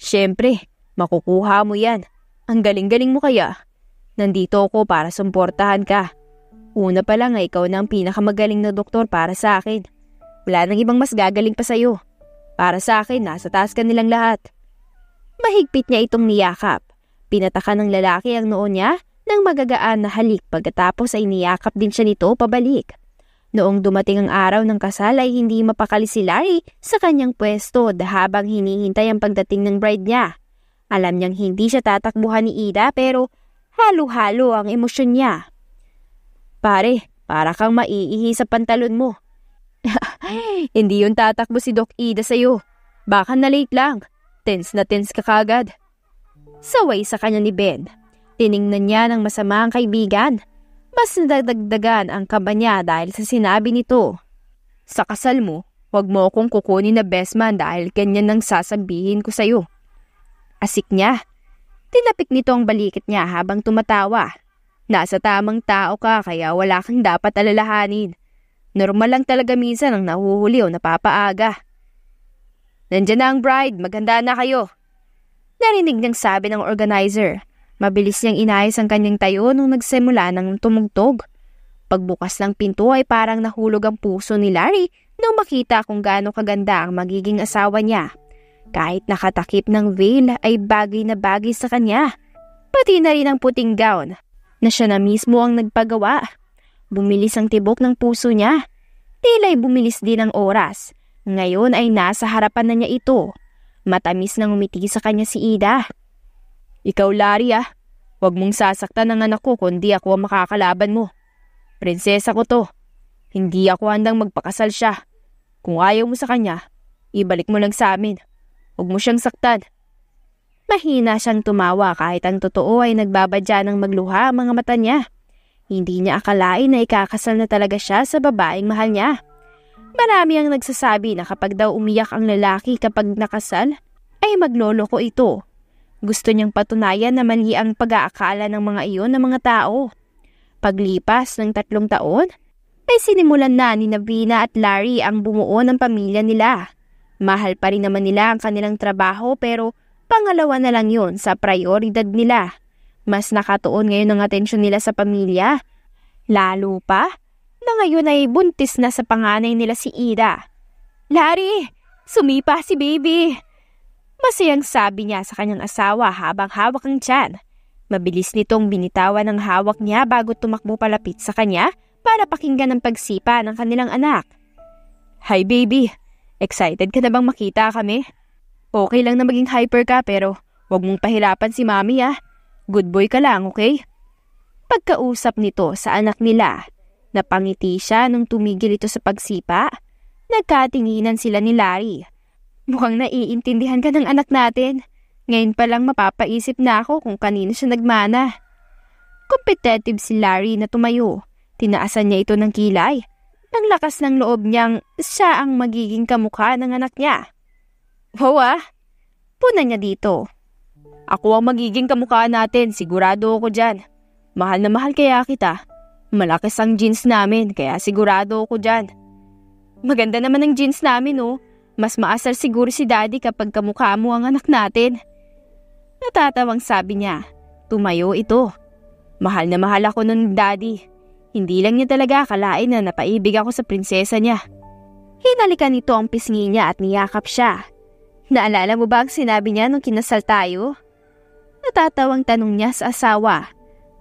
Siyempre, makukuha mo yan. Ang galing-galing mo kaya. Nandito ako para sumportahan ka. Una pa lang ay ah, ikaw na ang pinakamagaling na doktor para sa akin. Wala nang ibang mas gagaling pa sa'yo. Para sa akin, nasa taas ka nilang lahat. Mahigpit niya itong niyakap. Pinataka ng lalaki ang noon niya nang magagaan na halik pagkatapos ay niyakap din siya nito pabalik. Noong dumating ang araw ng kasal ay hindi mapakali si Larry sa kanyang pwesto habang hinihintay ang pagdating ng bride niya. Alam niyang hindi siya tatakbuhan ni Ida pero halo-halo ang emosyon niya. Pare, para kang maiihi sa pantalon mo. hindi yun tatakbo si Doc Ida sa'yo. Baka na late lang. Tense na tense ka kagad. Saway sa kanya ni Ben. Tiningnan niya ng masama ang kaibigan mas nadagdagan ang kaba niya dahil sa sinabi nito. Sa kasal mo, wag mo akong kukunin na best man dahil ganyan ang sasabihin ko sa'yo. Asik niya. Tinapik nito ang balikit niya habang tumatawa. Nasa tamang tao ka kaya wala kang dapat alalahanin. Normal lang talaga minsan ang nahuhuli o napapaaga. Nandiyan na ang bride, maganda na kayo. Narinig niyang sabi ng organizer Mabilis niyang inayos ang kanyang tayo nung nagsimula ng tumugtog. Pagbukas ng pinto ay parang nahulog ang puso ni Larry nang makita kung gaano kaganda ang magiging asawa niya. Kahit nakatakip ng veil ay bagay na bagay sa kanya. Pati na rin ang puting gown na siya na mismo ang nagpagawa. Bumilis ang tibok ng puso niya. Tila'y bumilis din ang oras. Ngayon ay nasa harapan na niya ito. Matamis na umiti sa kanya si Ida. Ikaw, Larry ah. Huwag mong sasaktan ang anak ko kundi ako ang makakalaban mo. Prinsesa ko to. Hindi ako handang magpakasal siya. Kung ayaw mo sa kanya, ibalik mo lang sa amin. Huwag mo siyang saktan. Mahina siyang tumawa kahit ang totoo ay nagbabadya ng magluha ang mga mata niya. Hindi niya akalain na ikakasal na talaga siya sa babaeng mahal niya. Marami ang nagsasabi na kapag daw umiyak ang lalaki kapag nakasal, ay magloloko ito gusto niyang patunayan na mali ang pag-aakala ng mga iyon ng mga tao. Paglipas ng tatlong taon, ay sinimulan na ni Nabina at Larry ang bumuo ng pamilya nila. Mahal pa rin naman nila ang kanilang trabaho pero pangalawa na lang yon sa prioridad nila. Mas nakatuon ngayon ang atensyon nila sa pamilya. Lalo pa na ngayon ay buntis na sa panganay nila si Ida. Larry, sumipa si baby! Masayang sabi niya sa kanyang asawa habang hawak ang tiyan. Mabilis nitong binitawan ang hawak niya bago tumakbo palapit sa kanya para pakinggan ang pagsipa ng kanilang anak. Hi baby, excited ka na bang makita kami? Okay lang na maging hyper ka pero wag mong pahirapan si mami ah. Good boy ka lang, okay? Pagkausap nito sa anak nila, napangiti siya nung tumigil ito sa pagsipa. Nagkatinginan sila ni Larry Mukhang naiintindihan ka ng anak natin. Ngayon pa lang mapapaisip na ako kung kanino siya nagmana. Competitive si Larry na tumayo. Tinaasan niya ito ng kilay. Nang lakas ng loob niyang siya ang magiging kamukha ng anak niya. Wow ah! Puna niya dito. Ako ang magiging kamukha natin, sigurado ako dyan. Mahal na mahal kaya kita. Malakas ang jeans namin, kaya sigurado ako dyan. Maganda naman ang jeans namin oh. Mas maasar siguro si daddy kapag kamukha mo ang anak natin. Natatawang sabi niya. Tumayo ito. Mahal na mahal ako nun daddy. Hindi lang niya talaga akalain na napaibig ako sa prinsesa niya. Hinalikan nito ang pisngi niya at niyakap siya. Naalala mo ba ang sinabi niya nung kinasal tayo? Natatawang tanong niya sa asawa.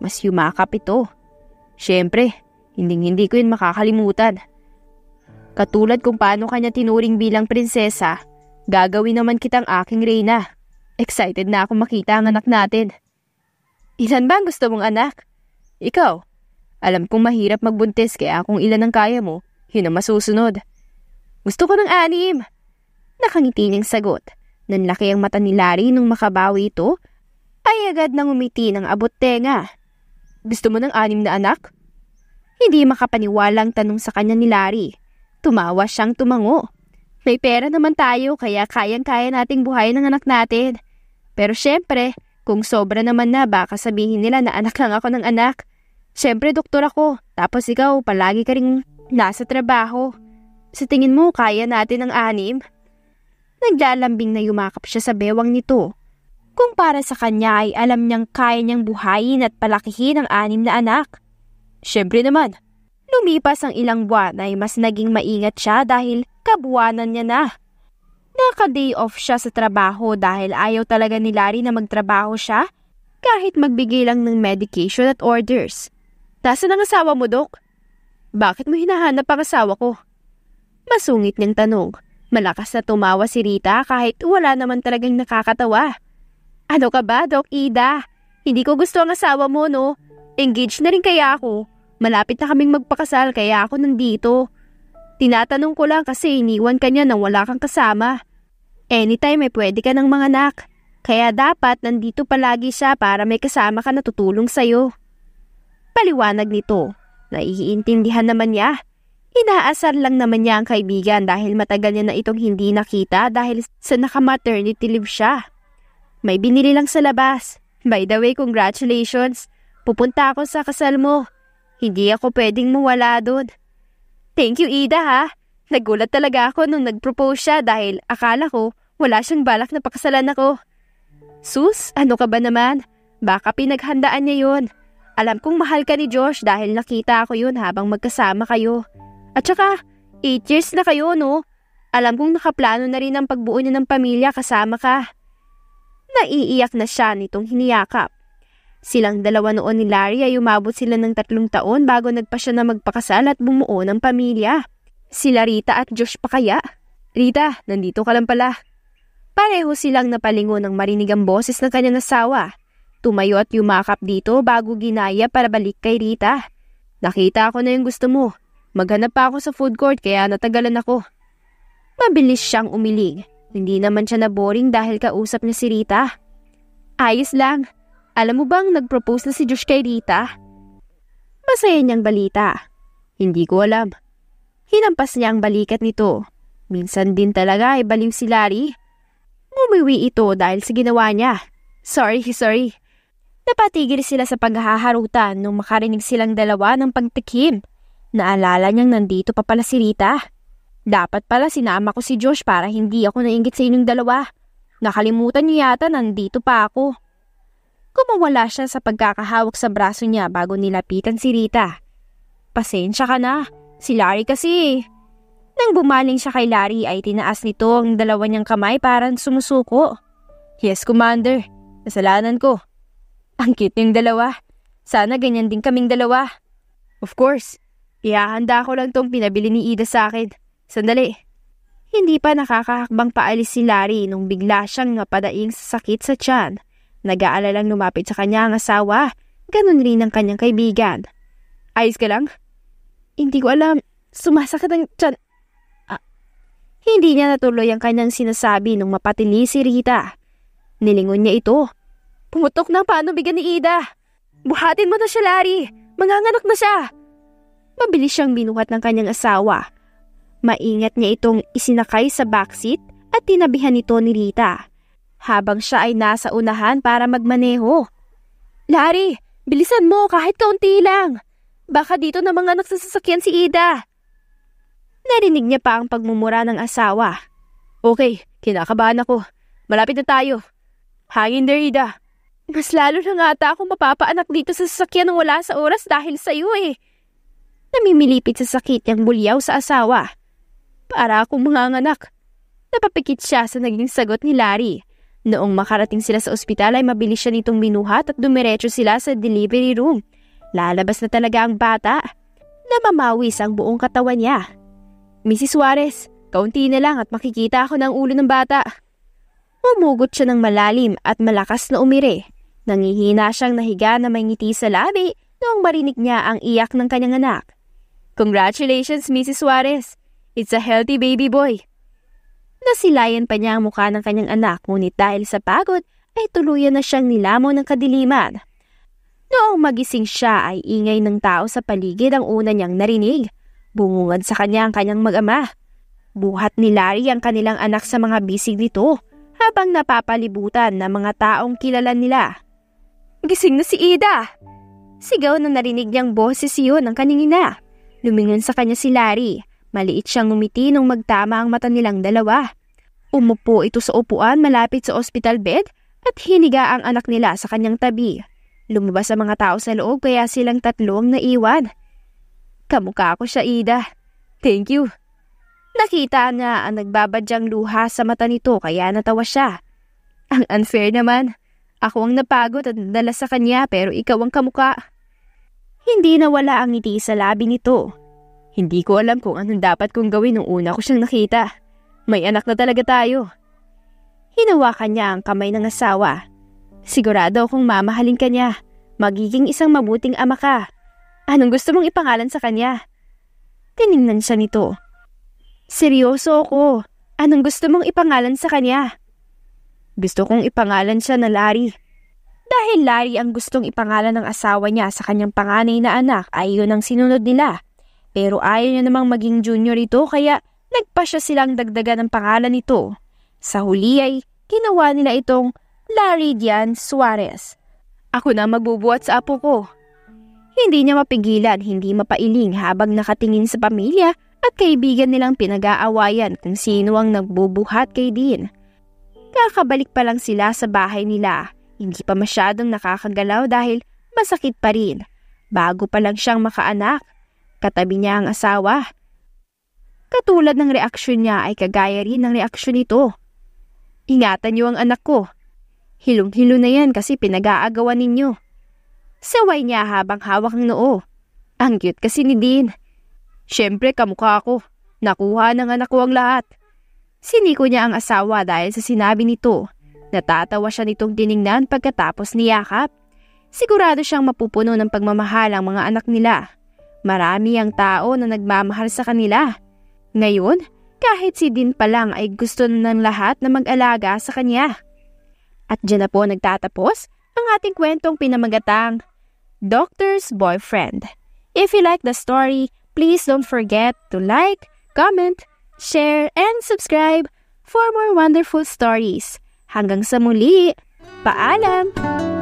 Mas yumakap ito. Siyempre, hinding-hindi ko yun makakalimutan. Katulad kung paano kanya tinuring bilang prinsesa, gagawin naman kitang aking reyna. Excited na ako makita ang anak natin. Ilan ba ang gusto mong anak? Ikaw. Alam kong mahirap magbuntis kaya kung ilan ang kaya mo, yun ang masusunod. Gusto ko ng anim. Nakangiti niyang sagot. Nanlaki ang mata ni Larry nung makabawi ito, ay agad nang umiti ng abot tenga. Gusto mo ng anim na anak? Hindi makapaniwalang tanong sa kanya ni Larry. Tumawa siyang tumango. May pera naman tayo kaya kayang-kaya nating buhayin ang anak natin. Pero syempre, kung sobra naman na baka sabihin nila na anak lang ako ng anak. Syempre doktor ako, tapos ikaw palagi ka rin nasa trabaho. Sa tingin mo, kaya natin ang anim? Naglalambing na yumakap siya sa bewang nito. Kung para sa kanya ay alam niyang kaya niyang buhayin at palakihin ang anim na anak. Siyempre naman, Lumipas ang ilang buwan ay mas naging maingat siya dahil kabuwanan niya na. Naka-day off siya sa trabaho dahil ayaw talaga ni Larry na magtrabaho siya kahit magbigay lang ng medication at orders. Nasaan ang asawa mo, Dok? Bakit mo hinahanap ang asawa ko? Masungit niyang tanong. Malakas na tumawa si Rita kahit wala naman talagang nakakatawa. Ano ka ba, Dok Ida? Hindi ko gusto ang asawa mo, no? Engage na rin kaya ako. Malapit na kaming magpakasal kaya ako nandito. Tinatanong ko lang kasi iniwan ka niya nang wala kang kasama. Anytime ay eh, pwede ka ng mga anak. Kaya dapat nandito palagi siya para may kasama ka na tutulong sa'yo. Paliwanag nito. Naiintindihan naman niya. Inaasar lang naman niya ang kaibigan dahil matagal niya na itong hindi nakita dahil sa naka-maternity leave siya. May binili lang sa labas. By the way, congratulations. Pupunta ako sa kasal mo. Hindi ako pwedeng mawala doon. Thank you, Ida ha. Nagulat talaga ako nung nag-propose siya dahil akala ko wala siyang balak na pakasalan ako. Sus, ano ka ba naman? Baka pinaghandaan niya yun. Alam kong mahal ka ni Josh dahil nakita ako yun habang magkasama kayo. At saka, 8 years na kayo, no? Alam kong nakaplano na rin ang pagbuo niya ng pamilya kasama ka. Naiiyak na siya nitong hiniyakap. Silang dalawa noon ni Larry ay umabot sila ng tatlong taon bago nagpa siya na magpakasal at bumuo ng pamilya. Sila Rita at Josh pa kaya? Rita, nandito ka lang pala. Pareho silang napalingo ng marinig ang boses ng kanyang asawa. Tumayo at yumakap dito bago ginaya para balik kay Rita. Nakita ako na yung gusto mo. Maghanap pa ako sa food court kaya natagalan ako. Mabilis siyang umiling. Hindi naman siya na boring dahil kausap niya si Rita. Ayos lang. Alam mo bang nagpropose na si Josh kay Rita? Masaya niyang balita. Hindi ko alam. Hinampas niya ang balikat nito. Minsan din talaga ay baliw si Larry. Bumiwi ito dahil sa ginawa niya. Sorry, sorry. Napatigil sila sa paghaharutan nung makarinig silang dalawa ng pagtikim. Naalala niyang nandito pa pala si Rita. Dapat pala sinama ko si Josh para hindi ako nainggit sa inyong dalawa. Nakalimutan niyo yata nandito pa ako. Kumawala siya sa pagkakahawak sa braso niya bago nilapitan si Rita. Pasensya ka na, si Larry kasi. Nang bumaling siya kay Larry ay tinaas nito ang dalawa niyang kamay parang sumusuko. Yes, Commander. Kasalanan ko. Ang cute yung dalawa. Sana ganyan din kaming dalawa. Of course. Ihahanda ko lang tong pinabili ni Ida sa akin. Sandali. Hindi pa nakakahakbang paalis si Larry nung bigla siyang napadaing sa sakit sa tiyan. Nag-aalalang lumapit sa kanya ang asawa. Ganun rin ang kanyang kaibigan. Ayos ka lang? Hindi ko alam. Sumasakit ang tiyan. Ah. Hindi niya natuloy ang kanyang sinasabi nung mapatili si Rita. Nilingon niya ito. Pumutok na ang panubigan ni Ida. Buhatin mo na siya, Larry. Manganganak na siya. Mabilis siyang binuhat ng kanyang asawa. Maingat niya itong isinakay sa backseat at tinabihan ito ni Rita habang siya ay nasa unahan para magmaneho. Larry, bilisan mo kahit kaunti lang. Baka dito na mga nagsasasakyan si Ida. Narinig niya pa ang pagmumura ng asawa. Okay, kinakabahan ako. Malapit na tayo. Hangin in there, Ida. Mas lalo na nga ata akong mapapaanak dito sa sasakyan ng wala sa oras dahil sa iyo eh. Namimilipit sa sakit niyang bulyaw sa asawa. Para akong mga anak. Napapikit siya sa naging sagot ni Larry Noong makarating sila sa ospital ay mabilis siya nitong minuhat at dumiretso sila sa delivery room. Lalabas na talaga ang bata. Namamawis ang buong katawan niya. Mrs. Suarez, kaunti na lang at makikita ako ng ulo ng bata. Umugot siya ng malalim at malakas na umire. Nangihina siyang nahiga na may ngiti sa labi noong marinig niya ang iyak ng kanyang anak. Congratulations, Mrs. Suarez. It's a healthy baby boy. Nasilayan pa niya ang mukha ng kanyang anak ngunit dahil sa pagod ay tuluyan na siyang nilamon ng kadiliman. Noong magising siya ay ingay ng tao sa paligid ang una niyang narinig. Bungungad sa kanya ang kanyang mag-ama. Buhat ni Larry ang kanilang anak sa mga bisig nito habang napapalibutan ng mga taong kilala nila. Gising na si Ida! Sigaw na narinig niyang boses iyon ng kaningina. Lumingon sa kanya si Larry. Maliit siyang ngumiti nung magtama ang mata nilang dalawa. Umupo ito sa upuan malapit sa hospital bed at hiniga ang anak nila sa kanyang tabi. Lumabas ang mga tao sa loob kaya silang tatlong naiwan. Kamukha ko siya, Ida. Thank you. Nakita niya ang nagbabadyang luha sa mata nito kaya natawa siya. Ang unfair naman. Ako ang napagod at nadala sa kanya pero ikaw ang kamukha. Hindi nawala ang ngiti sa labi nito. Hindi ko alam kung anong dapat kong gawin nung una ko siyang nakita. May anak na talaga tayo. Hinawakan niya ang kamay ng asawa. Sigurado akong mamahalin ka niya. Magiging isang mabuting ama ka. Anong gusto mong ipangalan sa kanya? Tiningnan siya nito. Seryoso ako. Anong gusto mong ipangalan sa kanya? Gusto kong ipangalan siya na Larry. Dahil Larry ang gustong ipangalan ng asawa niya sa kanyang panganay na anak ay yun ang sinunod nila. Pero ayaw niya namang maging junior ito kaya nagpa siya silang dagdagan ng pangalan nito. Sa huli ay ginawa nila itong Larry Dian Suarez. Ako na magbubuhat sa apo ko. Hindi niya mapigilan, hindi mapailing habang nakatingin sa pamilya at kaibigan nilang pinag-aawayan kung sino ang nagbubuhat kay Dean. Kakabalik pa lang sila sa bahay nila. Hindi pa masyadong nakakagalaw dahil masakit pa rin. Bago pa lang siyang makaanak. Katabi niya ang asawa. Katulad ng reaksyon niya ay kagaya rin ng reaksyon nito. Ingatan niyo ang anak ko. Hilong-hilo na yan kasi pinag-aagawan ninyo. Saway niya habang hawak ng noo. Ang cute kasi ni Dean. Siyempre kamukha ako. Nakuha ng anak ko ang lahat. Siniko niya ang asawa dahil sa sinabi nito. Natatawa siya nitong tiningnan pagkatapos niyakap. Sigurado siyang mapupuno ng pagmamahal ang mga anak nila. Marami ang tao na nagmamahal sa kanila. Ngayon, kahit si Din pa lang ay gusto na ng lahat na mag-alaga sa kanya. At dyan na po nagtatapos ang ating kwentong pinamagatang Doctor's Boyfriend. If you like the story, please don't forget to like, comment, share, and subscribe for more wonderful stories. Hanggang sa muli, paalam!